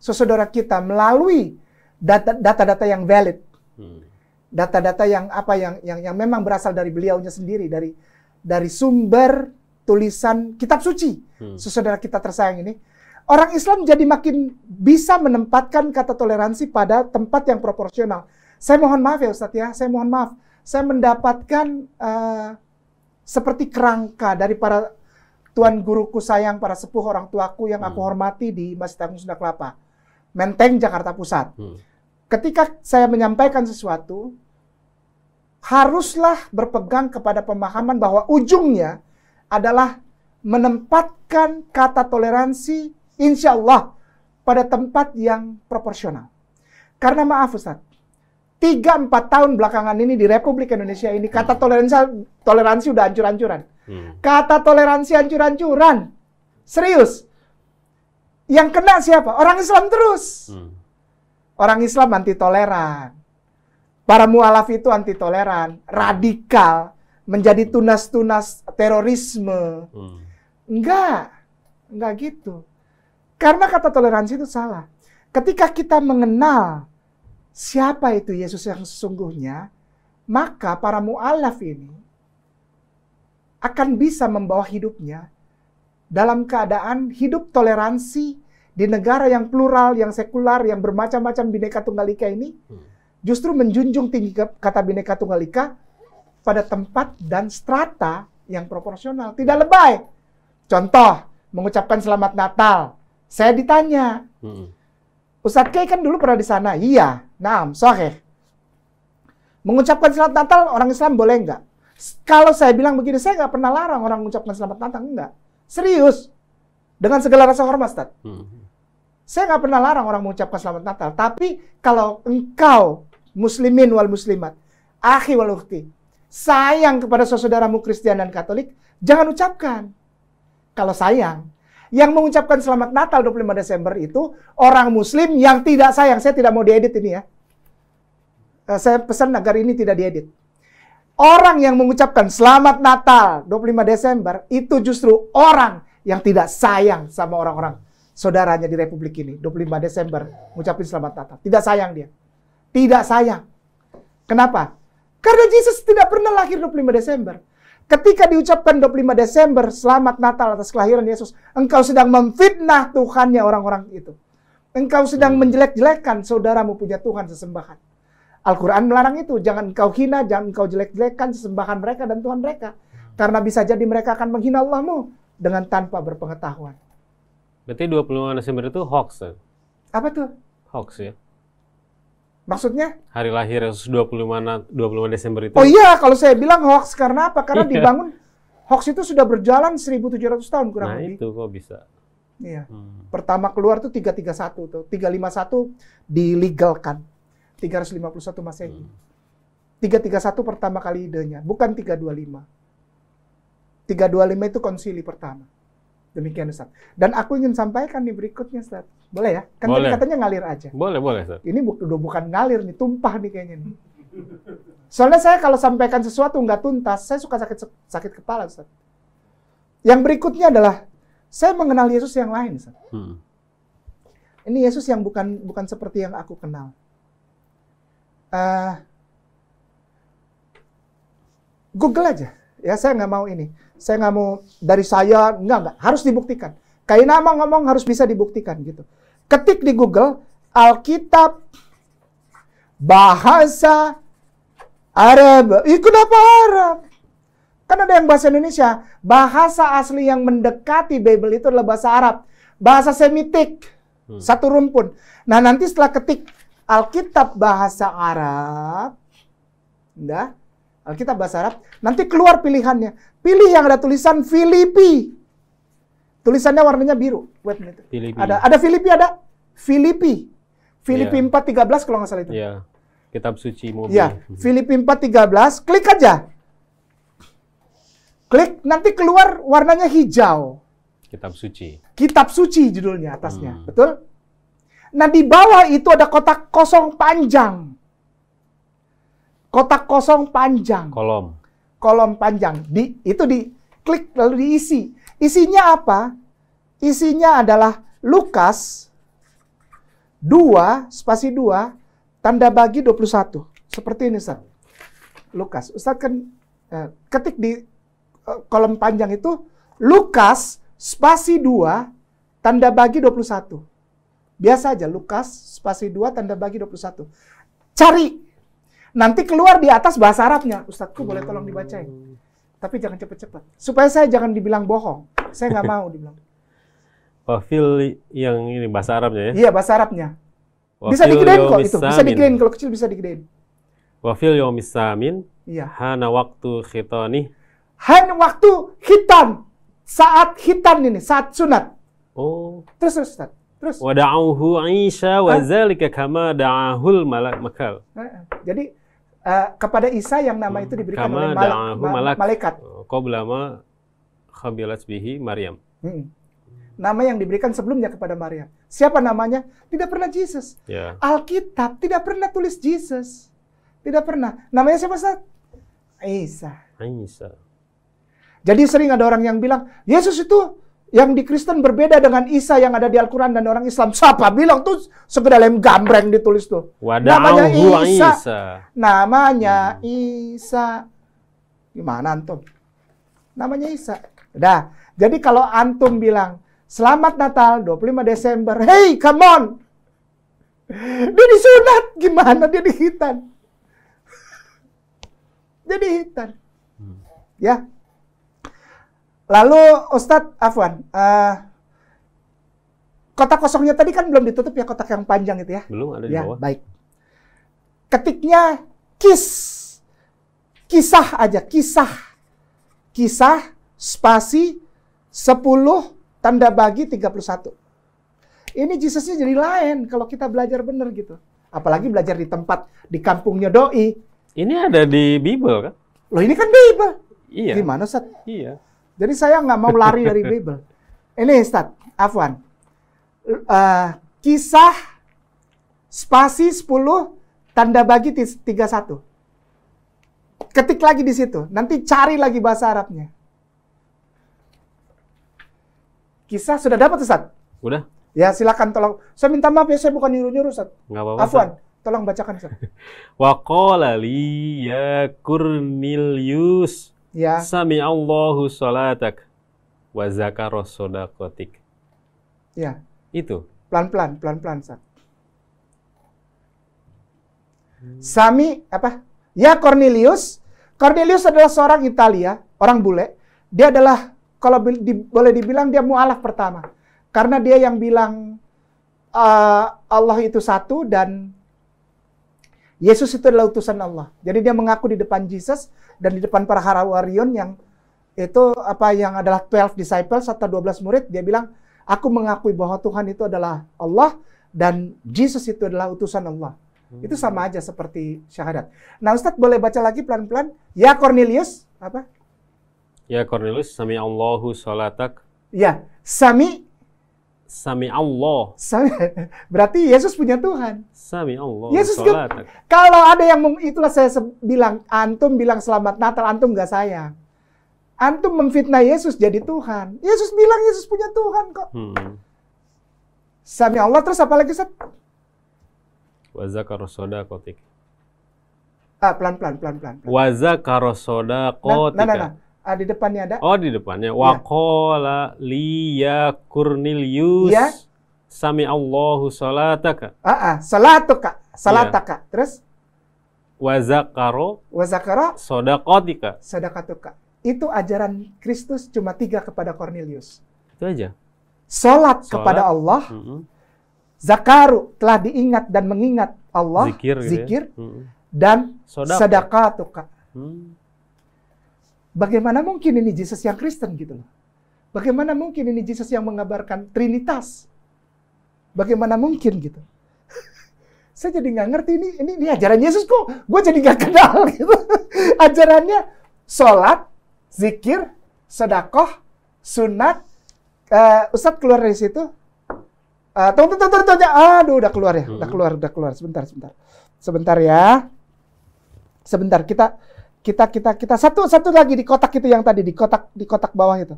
saudara kita melalui data-data yang valid, hmm. data-data yang apa yang, yang yang memang berasal dari beliaunya sendiri dari dari sumber tulisan kitab suci hmm. saudara kita tersayang ini orang Islam jadi makin bisa menempatkan kata toleransi pada tempat yang proporsional saya mohon maaf ya Ustadz ya saya mohon maaf saya mendapatkan uh, seperti kerangka dari para Tuan Guruku sayang para sepuh orang tuaku yang aku hmm. hormati di Masjid Agung Sunda Kelapa. Menteng, Jakarta Pusat. Hmm. Ketika saya menyampaikan sesuatu, haruslah berpegang kepada pemahaman bahwa ujungnya adalah menempatkan kata toleransi insya Allah pada tempat yang proporsional. Karena maaf Ustaz, 3-4 tahun belakangan ini di Republik Indonesia ini kata hmm. toleransi, toleransi udah hancur-hancuran Hmm. Kata toleransi hancur-hancuran. Serius. Yang kena siapa? Orang Islam terus. Hmm. Orang Islam anti toleran. Para mualaf itu anti toleran, radikal, menjadi hmm. tunas-tunas terorisme. Hmm. Enggak. Enggak gitu. Karena kata toleransi itu salah. Ketika kita mengenal siapa itu Yesus yang sesungguhnya, maka para mualaf ini akan bisa membawa hidupnya dalam keadaan hidup toleransi di negara yang plural, yang sekular, yang bermacam-macam bineka tunggal ika ini, hmm. justru menjunjung tinggi kata bineka tunggal ika pada tempat dan strata yang proporsional, tidak lebay. Contoh, mengucapkan selamat Natal. Saya ditanya, hmm. Ustadz Kei kan dulu pernah di sana. Iya, nam, soheh. Mengucapkan selamat Natal orang Islam boleh nggak? Kalau saya bilang begini, saya nggak pernah larang orang mengucapkan selamat datang, enggak. Serius. Dengan segala rasa hormat, Hmm. Saya nggak pernah larang orang mengucapkan selamat Natal. Tapi kalau engkau, muslimin wal muslimat, akhi wal ukti, sayang kepada saudaramu Kristen dan Katolik, jangan ucapkan. Kalau sayang, yang mengucapkan selamat Natal 25 Desember itu orang Muslim yang tidak sayang. Saya tidak mau diedit ini ya. Eh, saya pesan agar ini tidak diedit. Orang yang mengucapkan selamat Natal 25 Desember itu justru orang yang tidak sayang sama orang-orang saudaranya di Republik ini. 25 Desember mengucapkan selamat Natal. Tidak sayang dia. Tidak sayang. Kenapa? Karena Yesus tidak pernah lahir 25 Desember. Ketika diucapkan 25 Desember, selamat Natal atas kelahiran Yesus. Engkau sedang memfitnah Tuhannya orang-orang itu. Engkau sedang hmm. menjelek-jelekan saudaramu punya Tuhan sesembahan. Al-Quran melarang itu. Jangan kau hina, jangan kau jelek-jelekan sesembahan mereka dan Tuhan mereka. Karena bisa jadi mereka akan menghina Allahmu dengan tanpa berpengetahuan. Berarti 25 Desember itu hoax ya? Apa tuh? Hoax ya? Maksudnya? Hari lahir 25, 25 Desember itu. Oh iya, kalau saya bilang hoax. Karena apa? Karena iya. dibangun, hoax itu sudah berjalan 1700 tahun kurang nah, lebih. Nah itu kok bisa. Iya. Hmm. Pertama keluar tuh 331 tuh. 351 dilegalkan. 351 Masehi. Hmm. 331 pertama kali idenya, bukan 325. 325 itu konsili pertama. Demikian Ustaz. Dan aku ingin sampaikan di berikutnya Ustaz. Boleh ya? Kan boleh. katanya ngalir aja. Boleh, boleh Ustaz. Ini bu udah bukan ngalir nih, tumpah nih kayaknya nih. Soalnya saya kalau sampaikan sesuatu nggak tuntas, saya suka sakit sakit kepala Ustaz. Yang berikutnya adalah saya mengenal Yesus yang lain Ustaz. Hmm. Ini Yesus yang bukan bukan seperti yang aku kenal uh, Google aja. Ya saya nggak mau ini. Saya nggak mau dari saya nggak nggak harus dibuktikan. Kayak nama ngomong harus bisa dibuktikan gitu. Ketik di Google Alkitab bahasa Arab. Ih, apa Arab? Kan ada yang bahasa Indonesia. Bahasa asli yang mendekati Bible itu adalah bahasa Arab. Bahasa Semitik. Hmm. Satu rumpun. Nah, nanti setelah ketik Alkitab bahasa Arab, nah, Alkitab bahasa Arab, nanti keluar pilihannya. Pilih yang ada tulisan Filipi. Tulisannya warnanya biru. Wait minute. Filipi. Ada ada Filipi ada Filipi. Filipi yeah. Iya. 4:13 kalau nggak salah itu. Iya. Yeah. Kitab suci mobil. Iya. Yeah. Hmm. Filipi 4:13, klik aja. Klik nanti keluar warnanya hijau. Kitab suci. Kitab suci judulnya atasnya, hmm. betul? Nah di bawah itu ada kotak kosong panjang. Kotak kosong panjang. Kolom. Kolom panjang. Di, itu di klik lalu diisi. Isinya apa? Isinya adalah Lukas 2, spasi 2, tanda bagi 21. Seperti ini, Ustaz. Lukas. Ustaz kan eh, ketik di eh, kolom panjang itu, Lukas spasi 2, tanda bagi 21. Biasa aja Lukas spasi 2 tanda bagi 21. Cari. Nanti keluar di atas bahasa Arabnya. Ustazku boleh tolong dibacain. Tapi jangan cepat-cepat. Supaya saya jangan dibilang bohong. Saya nggak mau dibilang. Wafil yang ini bahasa Arabnya ya? Iya, bahasa Arabnya. bisa digedein kok itu. Bisa digedein. Kalau kecil bisa digedein. Wafil yomisamin. Iya. Hana waktu khitani. Hana waktu khitan. Saat khitan ini, saat sunat. Oh. Terus, Ustadz. Terus wada'uhu Isa wa zalika kama da'ahul malak makal. Jadi uh, kepada Isa yang nama itu diberikan kama oleh malak, ma malak malaikat. Qoblama khabilat bihi Maryam. Hmm. Nama yang diberikan sebelumnya kepada Maryam. Siapa namanya? Tidak pernah Jesus. Yeah. Alkitab tidak pernah tulis Jesus. Tidak pernah. Namanya siapa, Ustaz? Isa. Isa. Jadi sering ada orang yang bilang, Yesus itu yang di Kristen berbeda dengan Isa yang ada di Al-Quran dan orang Islam. Siapa bilang tuh lem gambreng ditulis tuh. Wadaw namanya Isa. Isa. Namanya hmm. Isa. Gimana antum? Namanya Isa. Dah. Jadi kalau antum bilang, Selamat Natal 25 Desember. Hey, come on. Dia disunat. Gimana dia dihitan? dia dihitan. Hmm. Ya, Lalu Ustadz, Afwan, uh, kotak kosongnya tadi kan belum ditutup ya kotak yang panjang itu ya? Belum ada di ya, bawah. Baik. Ketiknya kis, kisah aja, kisah, kisah spasi 10 tanda bagi 31. Ini Jesusnya jadi lain kalau kita belajar bener gitu. Apalagi belajar di tempat di kampungnya doi. Ini ada di Bible kan? Loh ini kan Bible. Iya. Gimana Ustaz? Iya. Jadi saya nggak mau lari dari Bible. Ini Ustaz, Afwan. Uh, kisah spasi 10 tanda bagi 31. Ketik lagi di situ. Nanti cari lagi bahasa Arabnya. Kisah sudah dapat Ustaz? Udah. Ya silakan tolong. Saya minta maaf ya saya bukan nyuruh-nyuruh Ustaz. Nggak apa-apa. Afwan, tolong bacakan Ustaz. Wa qala li ya kurnilius ya. Sami Allahu salatak wa zakaros sadaqatik. Ya. Itu. Pelan-pelan, pelan-pelan, Ustaz. Hmm. Sami, apa? Ya Cornelius. Cornelius adalah seorang Italia, orang bule. Dia adalah, kalau di, boleh dibilang dia mu'alaf pertama. Karena dia yang bilang uh, Allah itu satu dan Yesus itu adalah utusan Allah. Jadi dia mengaku di depan Jesus dan di depan para harawarion yang itu apa yang adalah 12 disciples atau 12 murid, dia bilang, "Aku mengakui bahwa Tuhan itu adalah Allah dan Jesus itu adalah utusan Allah." Hmm. Itu sama aja seperti syahadat. Nah, Ustadz boleh baca lagi pelan-pelan. Ya Cornelius, apa? Ya Cornelius, sami Allahu salatak. Ya, sami Sami Allah. Sami, berarti Yesus punya Tuhan. Sami Allah. Yesus juga, kalau ada yang itulah saya bilang antum bilang selamat Natal antum nggak sayang. Antum memfitnah Yesus jadi Tuhan. Yesus bilang Yesus punya Tuhan kok. Hmm. Sami Allah terus apa lagi Ustaz? Wa kotik. Ah, pelan-pelan pelan-pelan. Wa zakar kotik. Nah, nah, nah, nah. Ah, di depannya ada. Oh, di depannya. Iya. Wakola liya kurnilius. Ya. Iya. Sami Allahu salataka. Ah, ah. salatuka. Iya. Salataka. Ya. Terus? Wazakaro. Wazakaro. Sodakotika. Sodakotika. Itu ajaran Kristus cuma tiga kepada Cornelius. Itu aja. Salat kepada Allah. Mm -hmm. Zakaru telah diingat dan mengingat Allah. Zikir. Gitu ya. Mm -hmm. Dan sodakatuka. Hmm Bagaimana mungkin ini Yesus yang Kristen gitu loh? Bagaimana mungkin ini Yesus yang mengabarkan Trinitas? Bagaimana mungkin gitu? Saya jadi nggak ngerti ini, ini, ini ajaran Yesus kok. Gue jadi nggak kenal gitu. Ajarannya sholat, zikir, sedekah, sunat. Uh, eh, Ustadz keluar dari situ. Uh, tunggu, tunggu, tunggu, tunggu. Aduh, udah keluar ya. Udah hmm. keluar, udah keluar. Sebentar, sebentar. Sebentar ya. Sebentar, kita kita kita kita satu satu lagi di kotak itu yang tadi di kotak di kotak bawah itu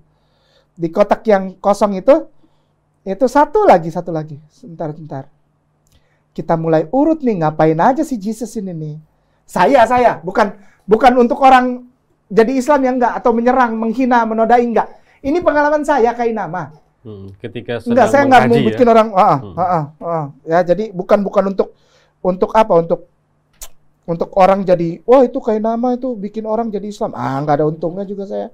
di kotak yang kosong itu itu satu lagi satu lagi sebentar sebentar kita mulai urut nih ngapain aja si Jesus ini nih saya saya bukan bukan untuk orang jadi Islam yang enggak atau menyerang menghina menodai enggak ini pengalaman saya kayak nama hmm, ketika enggak saya enggak mau ya? orang uh, ah, ah, ah. ya jadi bukan bukan untuk untuk apa untuk untuk orang jadi wah itu kayak nama itu bikin orang jadi Islam ah nggak ada untungnya juga saya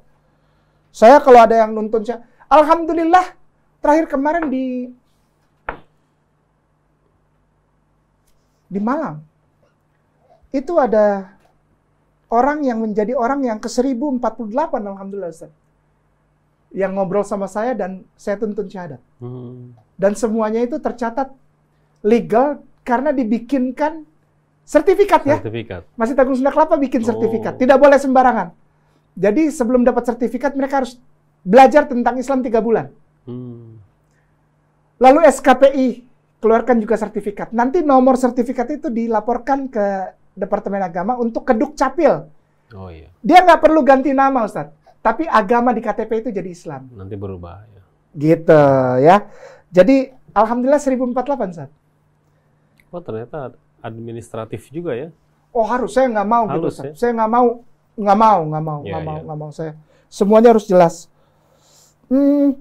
saya kalau ada yang nonton saya alhamdulillah terakhir kemarin di di Malang itu ada orang yang menjadi orang yang ke 1048 alhamdulillah Ustaz yang ngobrol sama saya dan saya tuntun syahadat hmm. dan semuanya itu tercatat legal karena dibikinkan Sertifikat, ya. Sertifikat. tanggung Agung Sunda Kelapa bikin oh. sertifikat. Tidak boleh sembarangan. Jadi sebelum dapat sertifikat mereka harus belajar tentang Islam tiga bulan. Hmm. Lalu SKPI keluarkan juga sertifikat. Nanti nomor sertifikat itu dilaporkan ke Departemen Agama untuk keduk capil. Oh iya. Dia nggak perlu ganti nama Ustaz. Tapi agama di KTP itu jadi Islam. Nanti berubah. Ya. Gitu ya. Jadi Alhamdulillah 1048 Ustaz. Oh ternyata administratif juga ya? Oh harus, saya nggak mau harus, gitu. Ya? Saya nggak mau, nggak mau, nggak mau, iya, nggak ya, mau, iya. nggak ya. mau. Saya semuanya harus jelas. Hmm,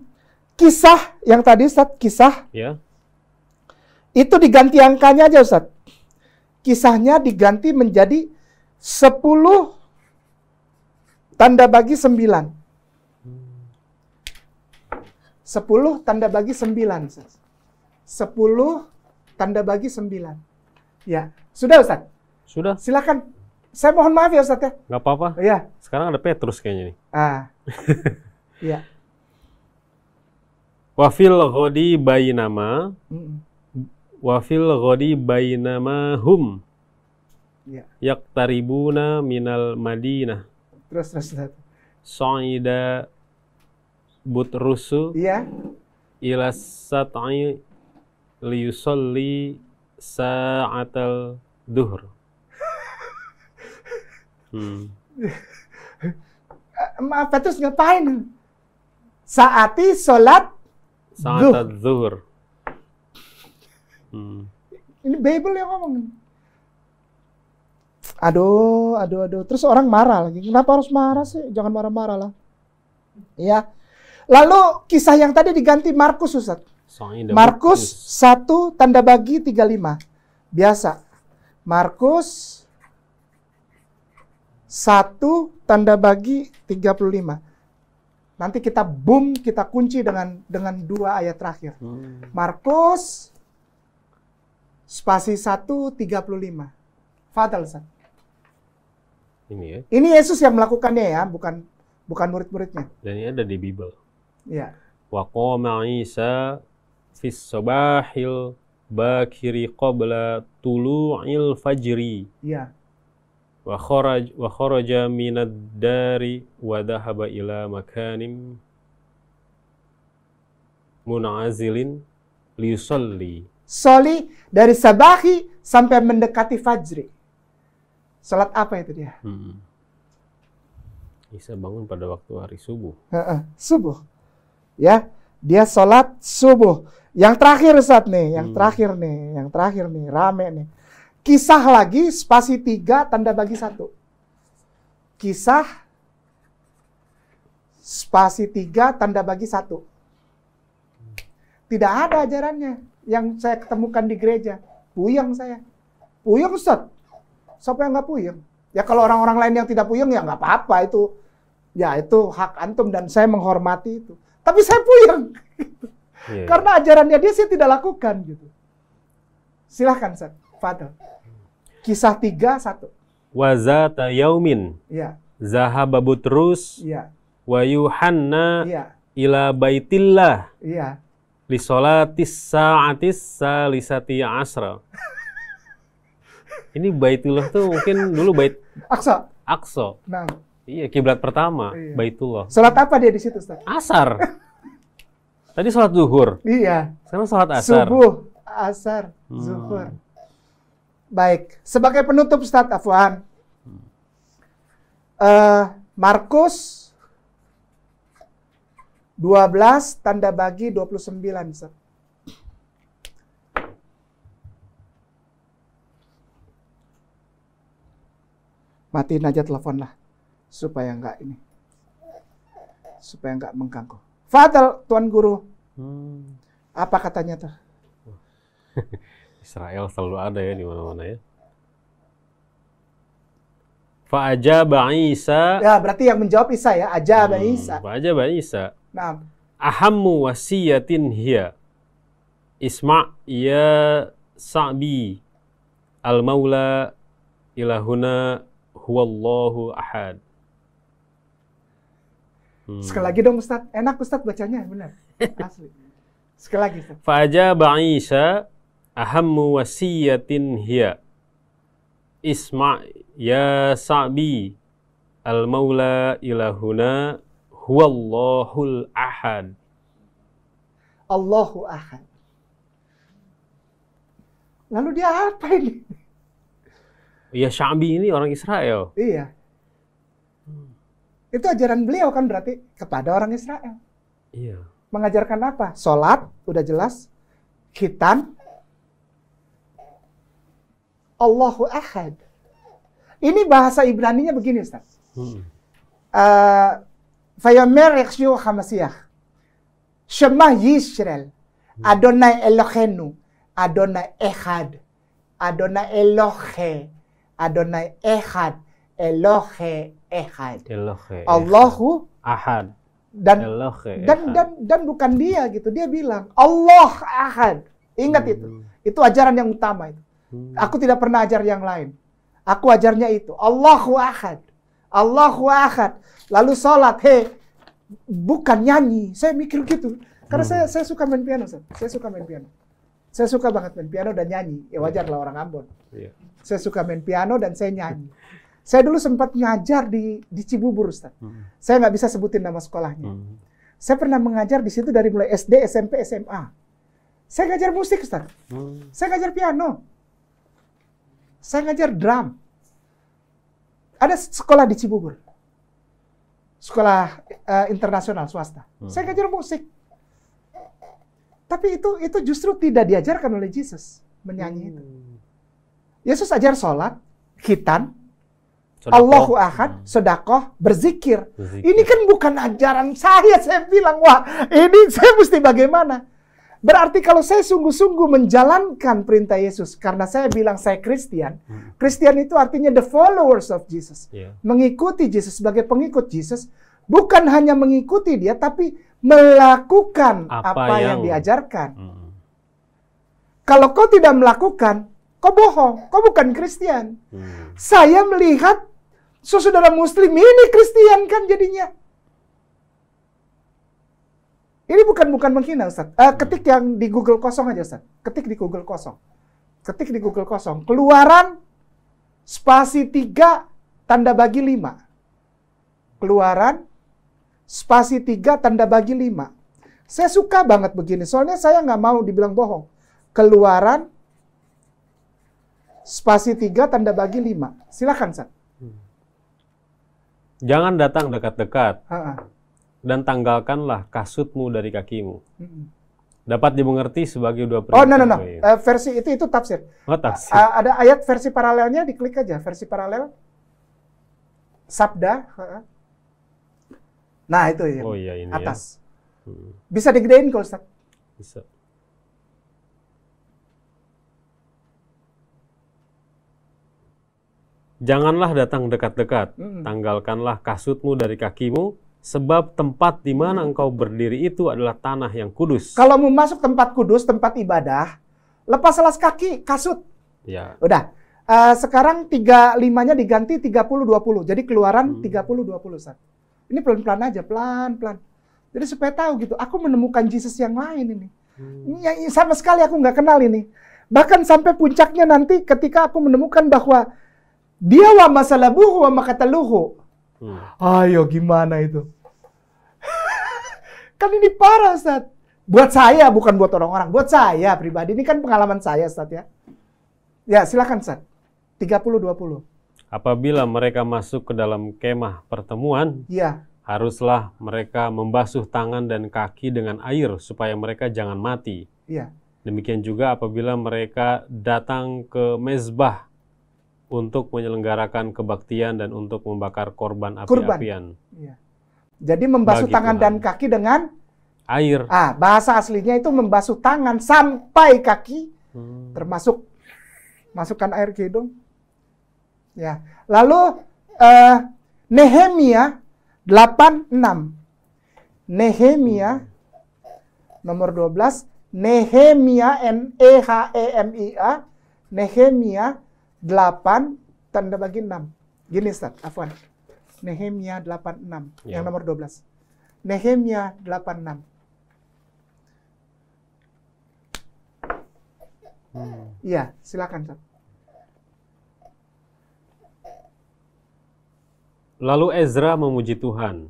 kisah yang tadi Ustaz, kisah. Ya. Itu diganti angkanya aja Ustaz. Kisahnya diganti menjadi 10 tanda bagi 9. 10 tanda bagi 9. 10 tanda bagi 9. Ya. Sudah Ustaz? Sudah. Silakan. Saya mohon maaf ya Ustaz ya. Gak apa-apa. Iya. Sekarang ada Petrus kayaknya nih. Ah. Iya. Wafil ghodi bayinama. nama. Wafil Wafil bayi bayinama hum. Ya. Yak taribuna minal Madinah. Terus terus. terus. but butrusu. Iya. Ilas satai liusolli sa'atal duhur. Hmm. Eh, maaf, terus ngapain? Saati sholat Sa'atal duhur. Hmm. Ini Bible yang ngomong. Aduh, aduh, aduh. Terus orang marah lagi. Kenapa harus marah sih? Jangan marah-marah lah. Ya. Lalu kisah yang tadi diganti Markus Ustaz. Markus 1 tanda bagi 35. Biasa. Markus 1 tanda bagi 35. Nanti kita boom, kita kunci dengan dengan dua ayat terakhir. Hmm. Markus spasi 1 35. Fadal San. Ini ya. Ini Yesus yang melakukannya ya, bukan bukan murid-muridnya. Dan ini ada di Bible. Iya. Wa qama Isa fis sabahil bakiri qabla tulu'il fajri. Iya. Wa kharaj wa kharaja minad dari wa dhahaba ila makanim munazilin yusalli. Soli dari sabahi sampai mendekati fajri. Salat apa itu dia? Hmm. Bisa bangun pada waktu hari subuh. Uh -uh, subuh. Ya, dia salat subuh. Yang terakhir saat nih, yang hmm. terakhir nih, yang terakhir nih, rame nih. Kisah lagi spasi tiga tanda bagi satu. Kisah spasi tiga tanda bagi satu. Tidak ada ajarannya yang saya ketemukan di gereja. Puyeng saya. Puyeng Ustaz. Siapa yang nggak puyeng? Ya kalau orang-orang lain yang tidak puyeng ya nggak apa-apa itu. Ya itu hak antum dan saya menghormati itu. Tapi saya puyeng. Yeah. Iya. Karena ajarannya dia sih tidak lakukan gitu. Silahkan Ustaz, Fadl. Kisah 3 1. Wazata yaumin. Ya. Zahaba Butrus. Ya. Wa ya. ila baitillah. Ya. Li sa'atis salisati asra. Ini baitullah tuh mungkin dulu bait Aksa. Aksa. Nah. Iya, kiblat pertama, iya. Baitullah. Salat apa dia di situ, Ustaz? Asar. Tadi sholat zuhur. Iya. Sekarang sholat asar. Subuh, asar, hmm. zuhur. Baik. Sebagai penutup Ustaz Afwan. Uh, Markus 12 tanda bagi 29 Ustaz. matiin aja telepon lah supaya nggak ini supaya nggak mengganggu Fadal, Tuan Guru. Hmm. Apa katanya tuh? Israel selalu ada ya di mana-mana ya. Fa'ajaba Isa. Ya, berarti yang menjawab Isa ya. aja hmm, Isa. Fa'ajaba Isa. Naam. Ahammu wasiyatin hiya. Isma' ya sa'bi al-maula ilahuna huwallahu ahad. Hmm. Sekali lagi dong Ustaz. Enak Ustaz bacanya, benar. Asli. Sekali lagi Ustaz. Faja ba'isa ahammu wasiyatin hiya. Isma ya sa'bi al-maula ilahuna huwallahul ahad. Allahu ahad. Lalu dia apa ini? Ya Syabi ini orang Israel. Iya. Itu ajaran beliau kan berarti kepada orang Israel. Iya. Mengajarkan apa? Sholat udah jelas, Kitan. Allahu Ahad. Ini bahasa Ibrani-nya begini, Ustaz. Hmm. Eh, Fayomer yakshu hamasiyah. Shema Yisrael. Hmm. Adonai Elohenu. Adonai Ehad. Adonai Elohe. Adonai Ehad. Elohe ehad. Allahu ahad. Dan dan dan dan bukan dia gitu. Dia bilang Allah ahad. Ingat hmm. itu. Itu ajaran yang utama itu. Hmm. Aku tidak pernah ajar yang lain. Aku ajarnya itu. Allahu ahad. Allahu ahad. Lalu sholat. Hei, bukan nyanyi. Saya mikir gitu. Karena hmm. saya saya suka main piano, saya, saya suka main piano. Saya suka banget main piano dan nyanyi. Ya wajar lah orang Ambon. Yeah. Saya suka main piano dan saya nyanyi. Saya dulu sempat ngajar di di Cibubur, Ustaz. Hmm. Saya nggak bisa sebutin nama sekolahnya. Hmm. Saya pernah mengajar di situ dari mulai SD, SMP, SMA. Saya ngajar musik, Ustaz. Hmm. Saya ngajar piano. Saya ngajar drum. Ada sekolah di Cibubur. Sekolah uh, internasional swasta. Hmm. Saya ngajar musik. Tapi itu itu justru tidak diajarkan oleh Yesus menyanyi hmm. itu. Yesus ajar sholat, khitan, Sodakoh. Allahu ahad, hmm. sedekah, berzikir. berzikir. Ini kan bukan ajaran saya. Saya bilang, wah ini saya mesti bagaimana? Berarti kalau saya sungguh-sungguh menjalankan perintah Yesus, karena saya bilang saya Kristen, hmm. Kristen itu artinya the followers of Jesus. Yeah. Mengikuti Yesus sebagai pengikut Yesus, bukan hanya mengikuti dia, tapi melakukan apa, apa yang... yang diajarkan. Hmm. Kalau kau tidak melakukan, kau bohong, kau bukan Kristen. Hmm. Saya melihat Susu dalam muslim ini Kristen kan jadinya. Ini bukan bukan menghina Ustaz. Uh, ketik yang di Google kosong aja Ustaz. Ketik di Google kosong. Ketik di Google kosong. Keluaran spasi 3 tanda bagi 5. Keluaran spasi 3 tanda bagi 5. Saya suka banget begini, soalnya saya nggak mau dibilang bohong. Keluaran spasi 3 tanda bagi 5. Silahkan, Ustaz. Jangan datang dekat-dekat. Dan tanggalkanlah kasutmu dari kakimu. Dapat dimengerti sebagai dua perintah. Oh, no, no, no. Uh, versi itu itu tafsir. Oh, tafsir. Uh, ada ayat versi paralelnya, diklik aja. Versi paralel. Sabda. Uh, nah, itu yang Oh, iya, ini ya. atas. Ya. Bisa digedein kalau Ustaz? Bisa. Janganlah datang dekat-dekat, tanggalkanlah kasutmu dari kakimu, sebab tempat di mana engkau berdiri itu adalah tanah yang kudus. Kalau mau masuk tempat kudus, tempat ibadah, lepas alas kaki, kasut. Ya. Udah. Uh, sekarang 35-nya diganti 30-20. Jadi keluaran hmm. 30-20, Ini pelan-pelan aja, pelan-pelan. Jadi supaya tahu gitu, aku menemukan Jesus yang lain ini. Hmm. Yang sama sekali aku nggak kenal ini. Bahkan sampai puncaknya nanti ketika aku menemukan bahwa dia wa masalabuhu wa makataluhu. Hmm. Ayo gimana itu? kan ini parah Ustaz. Buat saya bukan buat orang-orang, buat saya pribadi ini kan pengalaman saya Ustaz ya. Ya, silakan Ustaz. 30 20. Apabila mereka masuk ke dalam kemah pertemuan, ya. haruslah mereka membasuh tangan dan kaki dengan air supaya mereka jangan mati. Ya. Demikian juga apabila mereka datang ke mezbah untuk menyelenggarakan kebaktian dan untuk membakar korban api-apian. Iya. Jadi membasuh tangan Tuhan. dan kaki dengan air. Ah, bahasa aslinya itu membasuh tangan sampai kaki, hmm. termasuk masukkan air ke hidung. Ya. Lalu uh, Nehemia 86. Nehemia hmm. nomor 12, Nehemia N E H E M I A, Nehemia 8 tanda bagi 6. Gini Ustaz, afwan. Nehemia 86, yeah. yang ya. nomor 12. Nehemia 86. Iya, Hmm. Ya, silakan Ustaz. Lalu Ezra memuji Tuhan,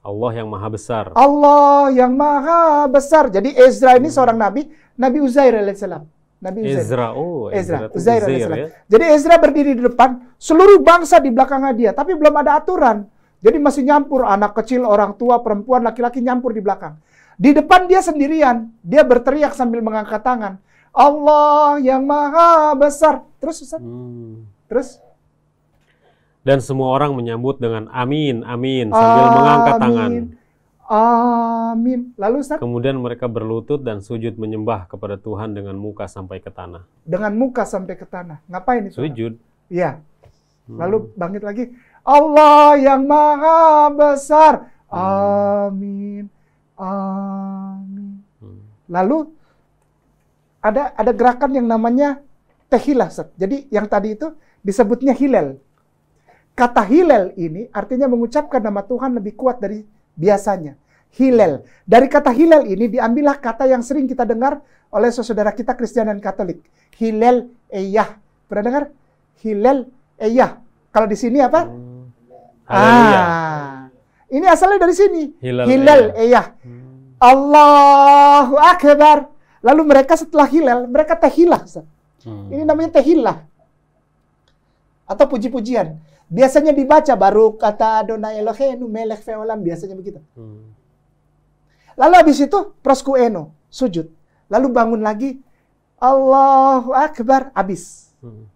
Allah yang maha besar. Allah yang maha besar. Jadi Ezra ini hmm. seorang nabi, Nabi Uzair alaihissalam. Hmm. Nabi Ezra, Ezra, oh Ezra. Ezra, Uzair, Uzair, ya? Jadi Ezra berdiri di depan, seluruh bangsa di belakangnya dia, tapi belum ada aturan. Jadi masih nyampur anak kecil, orang tua, perempuan, laki-laki nyampur di belakang. Di depan dia sendirian, dia berteriak sambil mengangkat tangan. Allah yang maha besar. Terus Ustaz? Hmm. Terus? Dan semua orang menyambut dengan amin, amin, sambil mengangkat tangan. Amin. Lalu Ustaz? Kemudian mereka berlutut dan sujud menyembah kepada Tuhan dengan muka sampai ke tanah. Dengan muka sampai ke tanah. Ngapain itu? Sujud. Iya. Hmm. Lalu bangkit lagi. Allah yang maha besar. Hmm. Amin. Amin. Hmm. Lalu ada ada gerakan yang namanya tehilah. Ustaz. Jadi yang tadi itu disebutnya hilal. Kata hilal ini artinya mengucapkan nama Tuhan lebih kuat dari biasanya. Hilal. Dari kata hilal ini diambillah kata yang sering kita dengar oleh saudara kita Kristen dan Katolik. Hilal eyah. Pernah dengar? Hilal eyah. Kalau di sini apa? Hmm. Ah. Ini asalnya dari sini. Hilal, hilal eyah. Hmm. Allahu akbar. Lalu mereka setelah hilal, mereka tehilah. Hmm. Ini namanya tehilah. Atau puji-pujian. Biasanya dibaca baru kata Adonai Eloheinu melech feolam biasanya begitu. Hmm. Lalu habis itu eno sujud. Lalu bangun lagi Allahu Akbar habis. Hmm.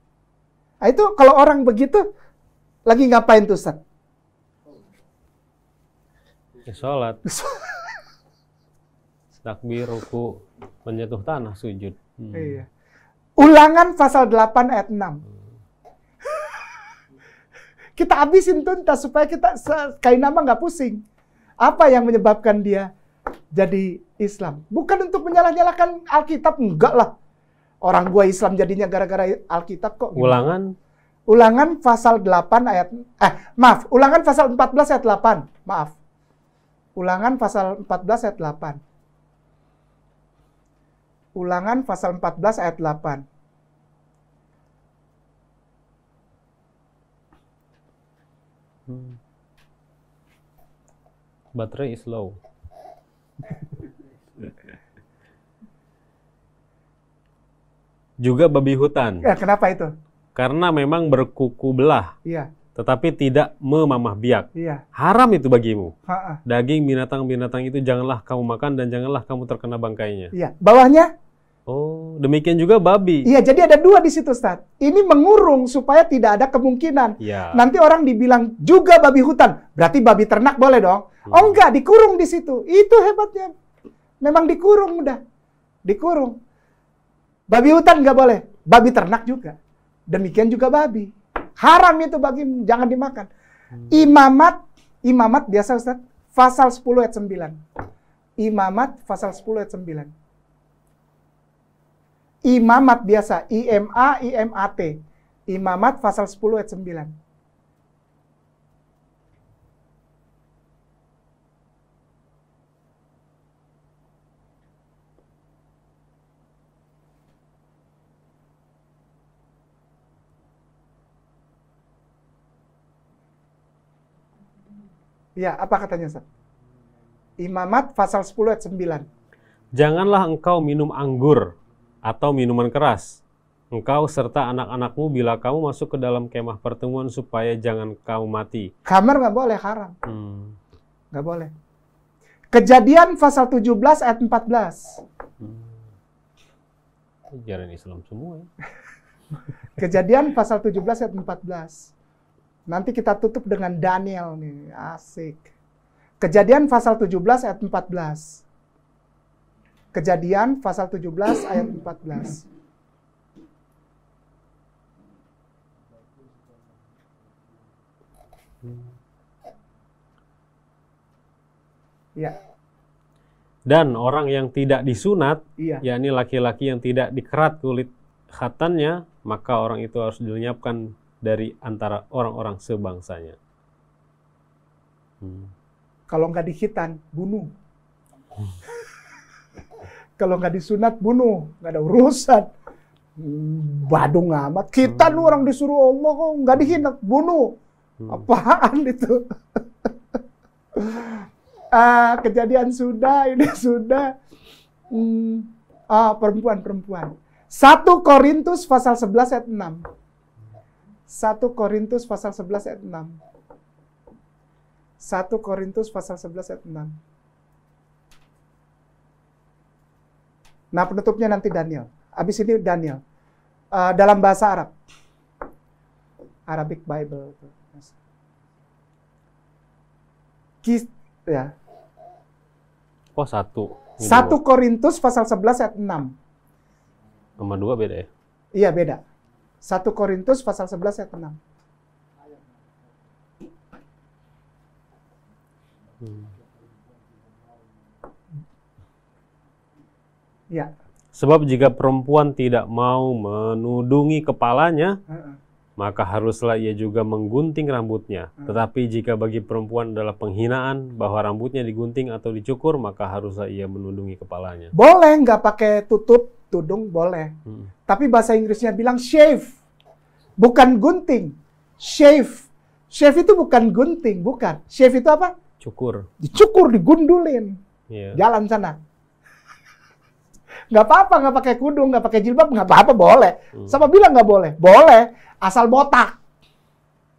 Nah, itu kalau orang begitu lagi ngapain tuh Ustaz? Ya, sholat. Takbir, ruku, menyentuh tanah, sujud. Hmm. Iya. Ulangan pasal 8 ayat 6. Hmm. Kita habisin tuntas supaya kita kainama nggak pusing. Apa yang menyebabkan dia jadi Islam? Bukan untuk menyalah-nyalahkan Alkitab, enggak lah. Orang gua Islam jadinya gara-gara Alkitab kok. Gimana? Ulangan Ulangan pasal 8 ayat eh maaf, ulangan pasal 14 ayat 8. Maaf. Ulangan pasal 14 ayat 8. Ulangan pasal 14 ayat 8. Hmm. Baterai is low. Juga babi hutan. Ya, kenapa itu? Karena memang berkuku belah. Iya. Tetapi tidak memamah biak. Iya. Haram itu bagimu. Ha -ha. Daging binatang-binatang itu janganlah kamu makan dan janganlah kamu terkena bangkainya. Iya. Bawahnya? Oh, demikian juga babi. Iya, jadi ada dua di situ, Ustaz. Ini mengurung supaya tidak ada kemungkinan. Ya. Nanti orang dibilang juga babi hutan, berarti babi ternak boleh dong. Hmm. Oh enggak, dikurung di situ. Itu hebatnya. Memang dikurung udah. Dikurung. Babi hutan enggak boleh, babi ternak juga. Demikian juga babi. Haram itu bagi jangan dimakan. Hmm. Imamat, imamat biasa Ustaz, pasal 10 ayat 9. Imamat pasal 10 ayat 9 imamat biasa, IMA, IMAT. Imamat pasal 10 ayat 9. Ya, apa katanya, Ustaz? Imamat pasal 10 ayat 9. Janganlah engkau minum anggur atau minuman keras. Engkau serta anak-anakmu bila kamu masuk ke dalam kemah pertemuan supaya jangan kamu mati. Kamar nggak boleh haram. Hmm. boleh. Kejadian pasal 17 ayat 14. Hmm. Ajaran Islam semua ya. Kejadian pasal 17 ayat 14. Nanti kita tutup dengan Daniel nih, asik. Kejadian pasal 17 ayat 14. Kejadian pasal 17 ayat 14. Ya. Dan orang yang tidak disunat, iya. yakni laki-laki yang tidak dikerat kulit khatannya, maka orang itu harus dilenyapkan dari antara orang-orang sebangsanya. Hmm. Kalau nggak dikhitan, bunuh. Hmm kalau nggak disunat bunuh, nggak ada urusan. Badung amat. Kita hmm. lu orang disuruh Allah kok nggak dihinak, bunuh. Hmm. Apaan itu? ah, kejadian sudah, ini sudah. Hmm, ah, perempuan-perempuan. 1 Korintus pasal 11 ayat 6. 1 Korintus pasal 11 ayat 6. 1 Korintus pasal 11 ayat 6. Nah penutupnya nanti Daniel. Abis ini Daniel. Uh, dalam bahasa Arab. Arabic Bible. Kis, ya. Oh satu. Ini 1 dua. Korintus pasal 11 ayat 6. Nomor dua beda ya? Iya beda. Satu Korintus pasal 11 ayat 6. Hmm. Ya. Sebab jika perempuan tidak mau menudungi kepalanya, uh -uh. maka haruslah ia juga menggunting rambutnya. Uh -uh. Tetapi jika bagi perempuan adalah penghinaan bahwa rambutnya digunting atau dicukur, maka haruslah ia menudungi kepalanya. Boleh nggak pakai tutup tudung boleh. Tapi bahasa Inggrisnya bilang shave, bukan gunting. Shave, shave itu bukan gunting, bukan. Shave itu apa? Cukur. Dicukur, digundulin. Yeah. Jalan sana nggak apa-apa nggak pakai kudung nggak pakai jilbab nggak apa-apa boleh hmm. sama bilang nggak boleh boleh asal botak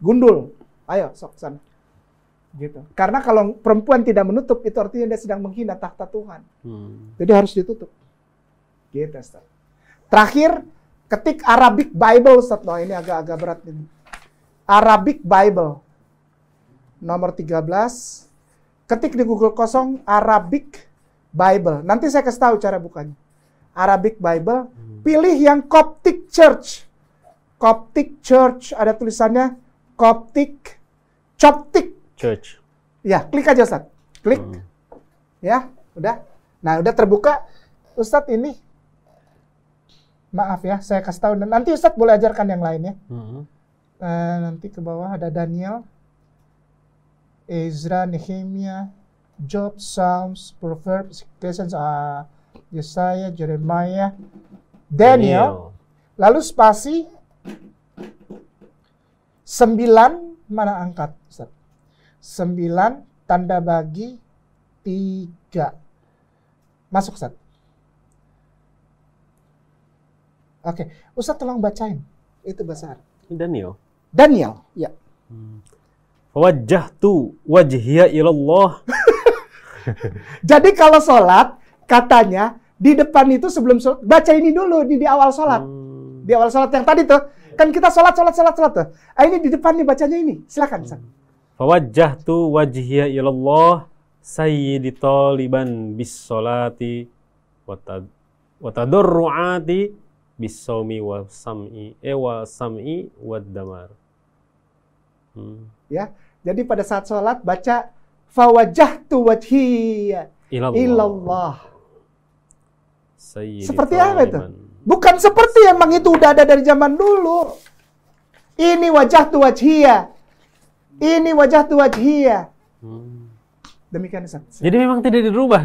gundul ayo sok sana gitu karena kalau perempuan tidak menutup itu artinya dia sedang menghina tahta Tuhan hmm. jadi harus ditutup gitu Ustaz. terakhir ketik Arabic Bible Ustaz. Oh, ini agak-agak berat ini Arabic Bible nomor 13 ketik di Google kosong Arabic Bible. Nanti saya kasih tahu cara bukanya. Arabic Bible, hmm. pilih yang Coptic Church. Coptic Church ada tulisannya Coptic Coptic Church. Ya, klik aja Ustaz. Klik. Hmm. Ya, udah. Nah, udah terbuka. Ustaz ini maaf ya, saya kasih tahu. Nanti Ustaz boleh ajarkan yang lainnya. Hmm. Uh, nanti ke bawah ada Daniel, Ezra, Nehemia, Job, Psalms, Proverbs, Ecclesiastes, uh, Yesaya, Jeremiah, Daniel, Daniel. lalu spasi 9 mana angkat? sembilan 9 tanda bagi 3. Masuk Ustaz. Oke, okay. Ustaz tolong bacain. Itu besar Daniel. Daniel, ya. Hmm. Wajah tu wajhiya ilallah. Jadi kalau sholat katanya di depan itu sebelum sholat, baca ini dulu di, di awal sholat. Hmm. Di awal sholat yang tadi tuh. Kan kita sholat, sholat, sholat, sholat tuh. Ah, ini di depan nih bacanya ini. Silakan. Hmm. Fawajjah tu wajhiya ilallah sayyidi taliban bis sholati watadurru'ati bis sawmi wa sam'i eh wa sam'i wa damar. Hmm. Ya, jadi pada saat sholat baca fawajjah tu wajhiya ilallah. ilallah Sayyidi seperti apa itu? Bukan seperti emang itu udah ada dari zaman dulu. Ini wajah tu wajhiyah. Ini wajah tu wajhiyah. Hmm. Demikian Ustaz. Jadi memang tidak dirubah.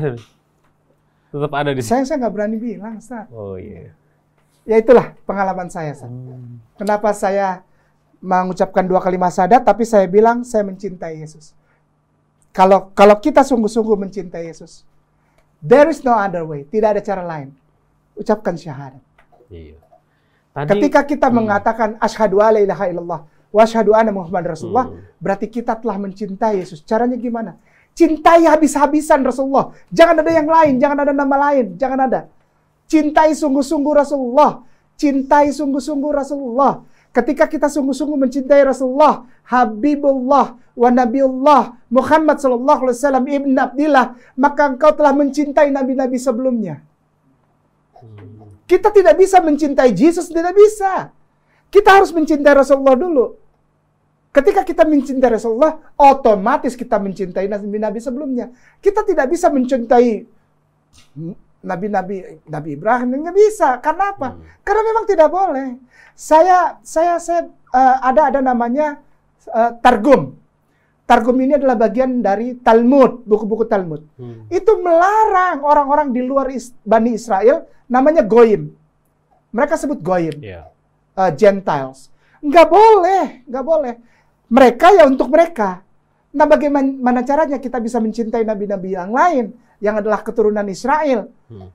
Tetap ada di Saya saya nggak berani bilang, Ustaz. Oh iya. Yeah. Ya itulah pengalaman saya, Ustaz. Hmm. Kenapa saya mengucapkan dua kalimat sadat tapi saya bilang saya mencintai Yesus. Kalau kalau kita sungguh-sungguh mencintai Yesus, There is no other way. Tidak ada cara lain. Ucapkan syahadat. Iya. Ketika kita hmm. mengatakan asyhadu alla ilaha illallah wa asyhadu anna Muhammad Rasulullah, hmm. berarti kita telah mencintai Yesus. Caranya gimana? Cintai habis-habisan Rasulullah. Jangan ada yang lain, jangan ada nama lain, jangan ada. Cintai sungguh-sungguh Rasulullah. Cintai sungguh-sungguh Rasulullah Ketika kita sungguh-sungguh mencintai Rasulullah, Habibullah, wa Nabiullah, Muhammad sallallahu alaihi wasallam ibn Abdillah, maka engkau telah mencintai nabi-nabi sebelumnya. Kita tidak bisa mencintai Yesus, tidak bisa. Kita harus mencintai Rasulullah dulu. Ketika kita mencintai Rasulullah, otomatis kita mencintai nabi-nabi sebelumnya. Kita tidak bisa mencintai nabi-nabi Nabi Ibrahim nggak bisa. Karena apa? Hmm. Karena memang tidak boleh. Saya saya saya eh, ada ada namanya uh, targum. Targum ini adalah bagian dari Talmud, buku-buku Talmud. Hmm. Itu melarang orang-orang di luar is Bani Israel, namanya goyim. Mereka sebut goyim, yeah. Iya. uh, Gentiles. Nggak boleh, nggak boleh. Mereka ya untuk mereka. Nah bagaimana caranya kita bisa mencintai nabi-nabi yang lain? yang adalah keturunan Israel. Hmm.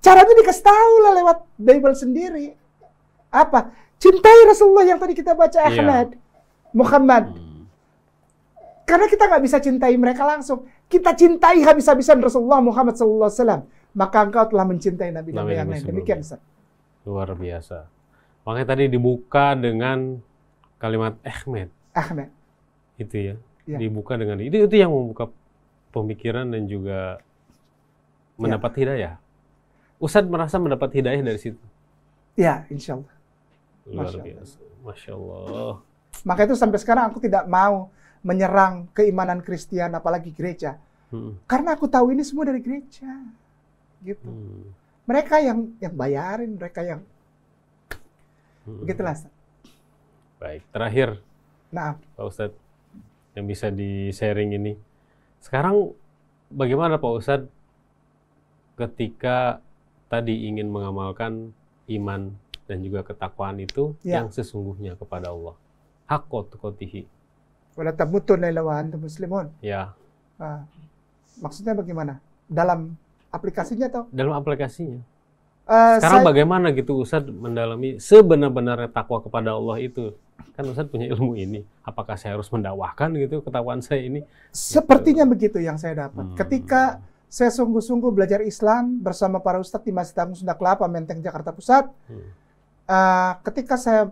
Caranya dikasih tahu lah lewat Bible sendiri. Apa? Cintai Rasulullah yang tadi kita baca iya. Ahmad, Muhammad. Hmm. Karena kita nggak bisa cintai mereka langsung. Kita cintai habis-habisan Rasulullah Muhammad SAW. Maka engkau telah mencintai nabi Muhammad yang lain. Demikian, Ustaz. Luar biasa. Makanya tadi dibuka dengan kalimat Ahmed. Ahmed. Itu ya. ya. Dibuka dengan itu itu yang membuka pemikiran dan juga ya. mendapat ya. hidayah. Ustadz merasa mendapat hidayah dari situ. Ya, insya Allah. Luar biasa. Masya Allah. Maka itu sampai sekarang aku tidak mau menyerang keimanan Kristen, apalagi gereja. Hmm. Karena aku tahu ini semua dari gereja. Gitu. Hmm. Mereka yang yang bayarin, mereka yang hmm. begitulah. Baik, terakhir. Nah, Pak Ustadz yang bisa di sharing ini sekarang bagaimana Pak Ustadz ketika tadi ingin mengamalkan iman dan juga ketakwaan itu ya. yang sesungguhnya kepada Allah. Hakot kotihi. Wala tamutun illa muslimun. Ya. Ah, maksudnya bagaimana? Dalam aplikasinya atau? Dalam aplikasinya. Uh, Sekarang saya... bagaimana gitu Ustadz mendalami sebenar-benarnya takwa kepada Allah itu? kan Ustaz punya ilmu ini. Apakah saya harus mendakwahkan gitu ketahuan saya ini? Sepertinya gitu. begitu yang saya dapat. Hmm. Ketika saya sungguh-sungguh belajar Islam bersama para Ustadz di Masjid Agung Sunda Kelapa, Menteng, Jakarta Pusat. Hmm. Uh, ketika saya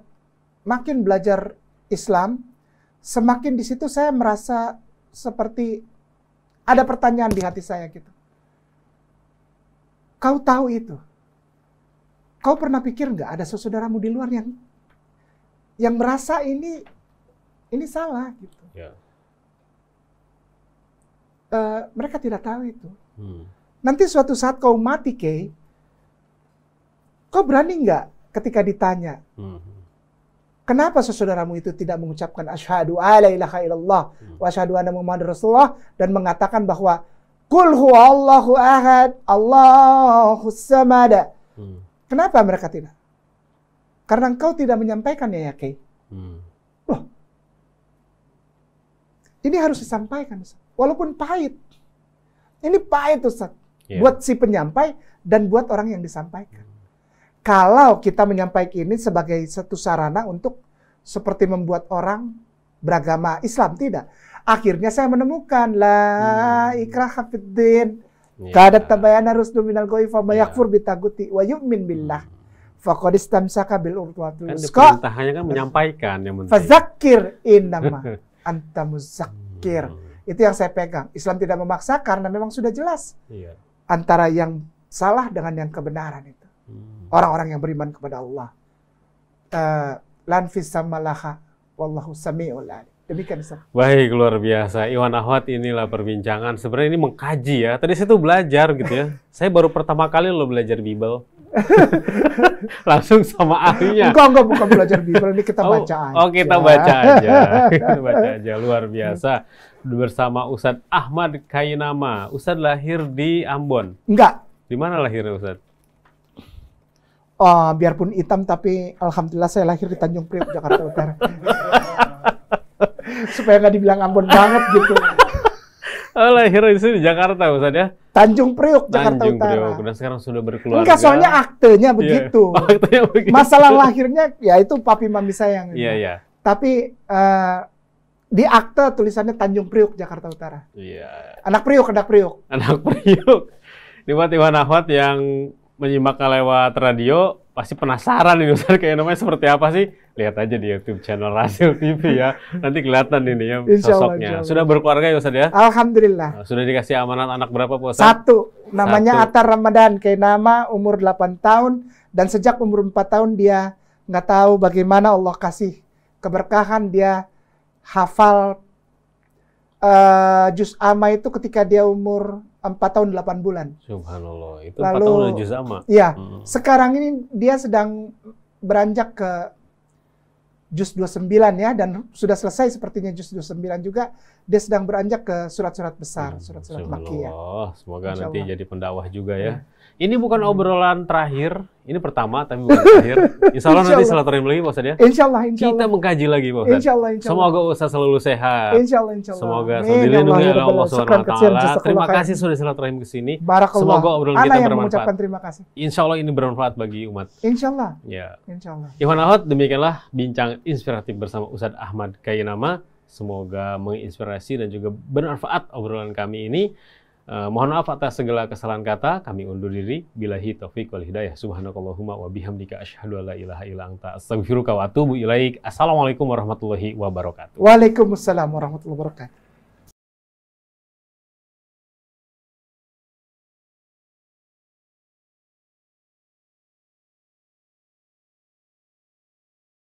makin belajar Islam, semakin di situ saya merasa seperti ada pertanyaan di hati saya gitu. Kau tahu itu? Kau pernah pikir nggak ada saudaramu di luar yang yang merasa ini ini salah gitu. Yeah. Ya. Uh, mereka tidak tahu itu. Hmm. Nanti suatu saat kau mati, Kay, kau berani nggak ketika ditanya, hmm. kenapa saudaramu itu tidak mengucapkan asyhadu alla ilaha illallah hmm. wa asyhadu anna muhammad rasulullah dan mengatakan bahwa kul huwallahu ahad, Allahu samad. Hmm. Kenapa mereka tidak? Karena engkau tidak menyampaikan ya, Yake. Hmm. Loh. Ini harus disampaikan, Ustaz. Walaupun pahit. Ini pahit, Ustaz. Yeah. Buat si penyampai dan buat orang yang disampaikan. Hmm. Kalau kita menyampaikan ini sebagai satu sarana untuk seperti membuat orang beragama Islam, tidak. Akhirnya saya menemukan la hmm. ikrah hafiddin. Yeah. Kadat tabayana rusdu minal goi mayakfur iya. yeah. bitaguti wa yu'min billah. Hmm. Fakodistam sakabil urwatul Kan hanya kan menyampaikan yang penting. Fazakir innama anta muzakir. Hmm. Itu yang saya pegang. Islam tidak memaksa karena memang sudah jelas. Iya. Antara yang salah dengan yang kebenaran itu. Hmm. Orang-orang yang beriman kepada Allah. Eh, Lanfis sama laha wallahu sami'ul Demikian Baik, luar biasa. Iwan Ahwat inilah perbincangan. Sebenarnya ini mengkaji ya. Tadi saya tuh belajar gitu ya. saya baru pertama kali lo belajar Bible. Langsung sama ahlinya. Enggak, enggak bukan belajar Bible, ini kita oh, baca aja. Oh, kita baca aja. kita baca aja luar biasa. Bersama Ustadz Ahmad Kainama. Ustadz lahir di Ambon. Enggak. Di mana lahirnya Ustadz? Uh, biarpun hitam tapi alhamdulillah saya lahir di Tanjung Priok Jakarta Utara. Supaya nggak dibilang Ambon banget gitu. Oh, lahir di sini Jakarta Ustaz ya? Tanjung Priok, Jakarta Tanjung Utara. Priok. Dan sekarang sudah berkeluarga. Enggak, soalnya aktenya iya. begitu. Yeah. aktenya begitu. Masalah lahirnya ya itu papi mami saya yang. Iya, yeah, iya. Yeah. Tapi uh, di akte tulisannya Tanjung Priok, Jakarta Utara. Iya. Yeah. Anak Priok, anak Priok. Anak Priok. Ini buat Iwan Ahwat yang menyimak lewat radio pasti penasaran ini kayak namanya seperti apa sih lihat aja di YouTube channel Rasil TV ya. Nanti kelihatan ini ya insya sosoknya. Allah, sudah berkeluarga ya Ustaz ya? Alhamdulillah. Oh, sudah dikasih amanat anak berapa Pak Ustaz? Satu. Namanya Satu. Atar Ramadan. Kayak nama umur 8 tahun. Dan sejak umur 4 tahun dia nggak tahu bagaimana Allah kasih keberkahan dia hafal uh, juz amma itu ketika dia umur 4 tahun 8 bulan. Subhanallah. Itu Lalu, 4 tahun juz amma. Iya. Hmm. Sekarang ini dia sedang beranjak ke juz 29 ya dan sudah selesai sepertinya juz 29 juga dia sedang beranjak ke surat-surat besar, hmm, surat-surat hmm, makiyah. Ya. Semoga Insya Allah. nanti jadi pendakwah juga ya. ya. Ini bukan hmm. obrolan terakhir, ini pertama tapi bukan terakhir. Insya Allah nanti selalu terima lagi Pak ya. Insya Allah, insya Allah. Kita mengkaji lagi Pak Ustaz. Insya Allah, insya Allah. Semoga Ustaz selalu sehat. Insya Allah, insya Allah. Semoga selalu dilindungi oleh Allah Subhanahu Terima kasih sudah terima kesini. Barakallah. Semoga obrolan kita yang bermanfaat. terima kasih. Insya Allah ini bermanfaat bagi umat. Insya Allah. Ya. Insya Allah. Iwan Ahmad, demikianlah bincang inspiratif bersama Ustadz Ahmad Kayinama. Semoga menginspirasi dan juga bermanfaat obrolan kami ini. Uh, mohon maaf atas segala kesalahan kata. Kami undur diri. Bilahi taufiq wal hidayah. Subhanakallahumma wa bihamdika asyhadu alla ilaha illa anta astaghfiruka wa atubu ilaik. Assalamualaikum warahmatullahi wabarakatuh. Waalaikumsalam warahmatullahi wabarakatuh.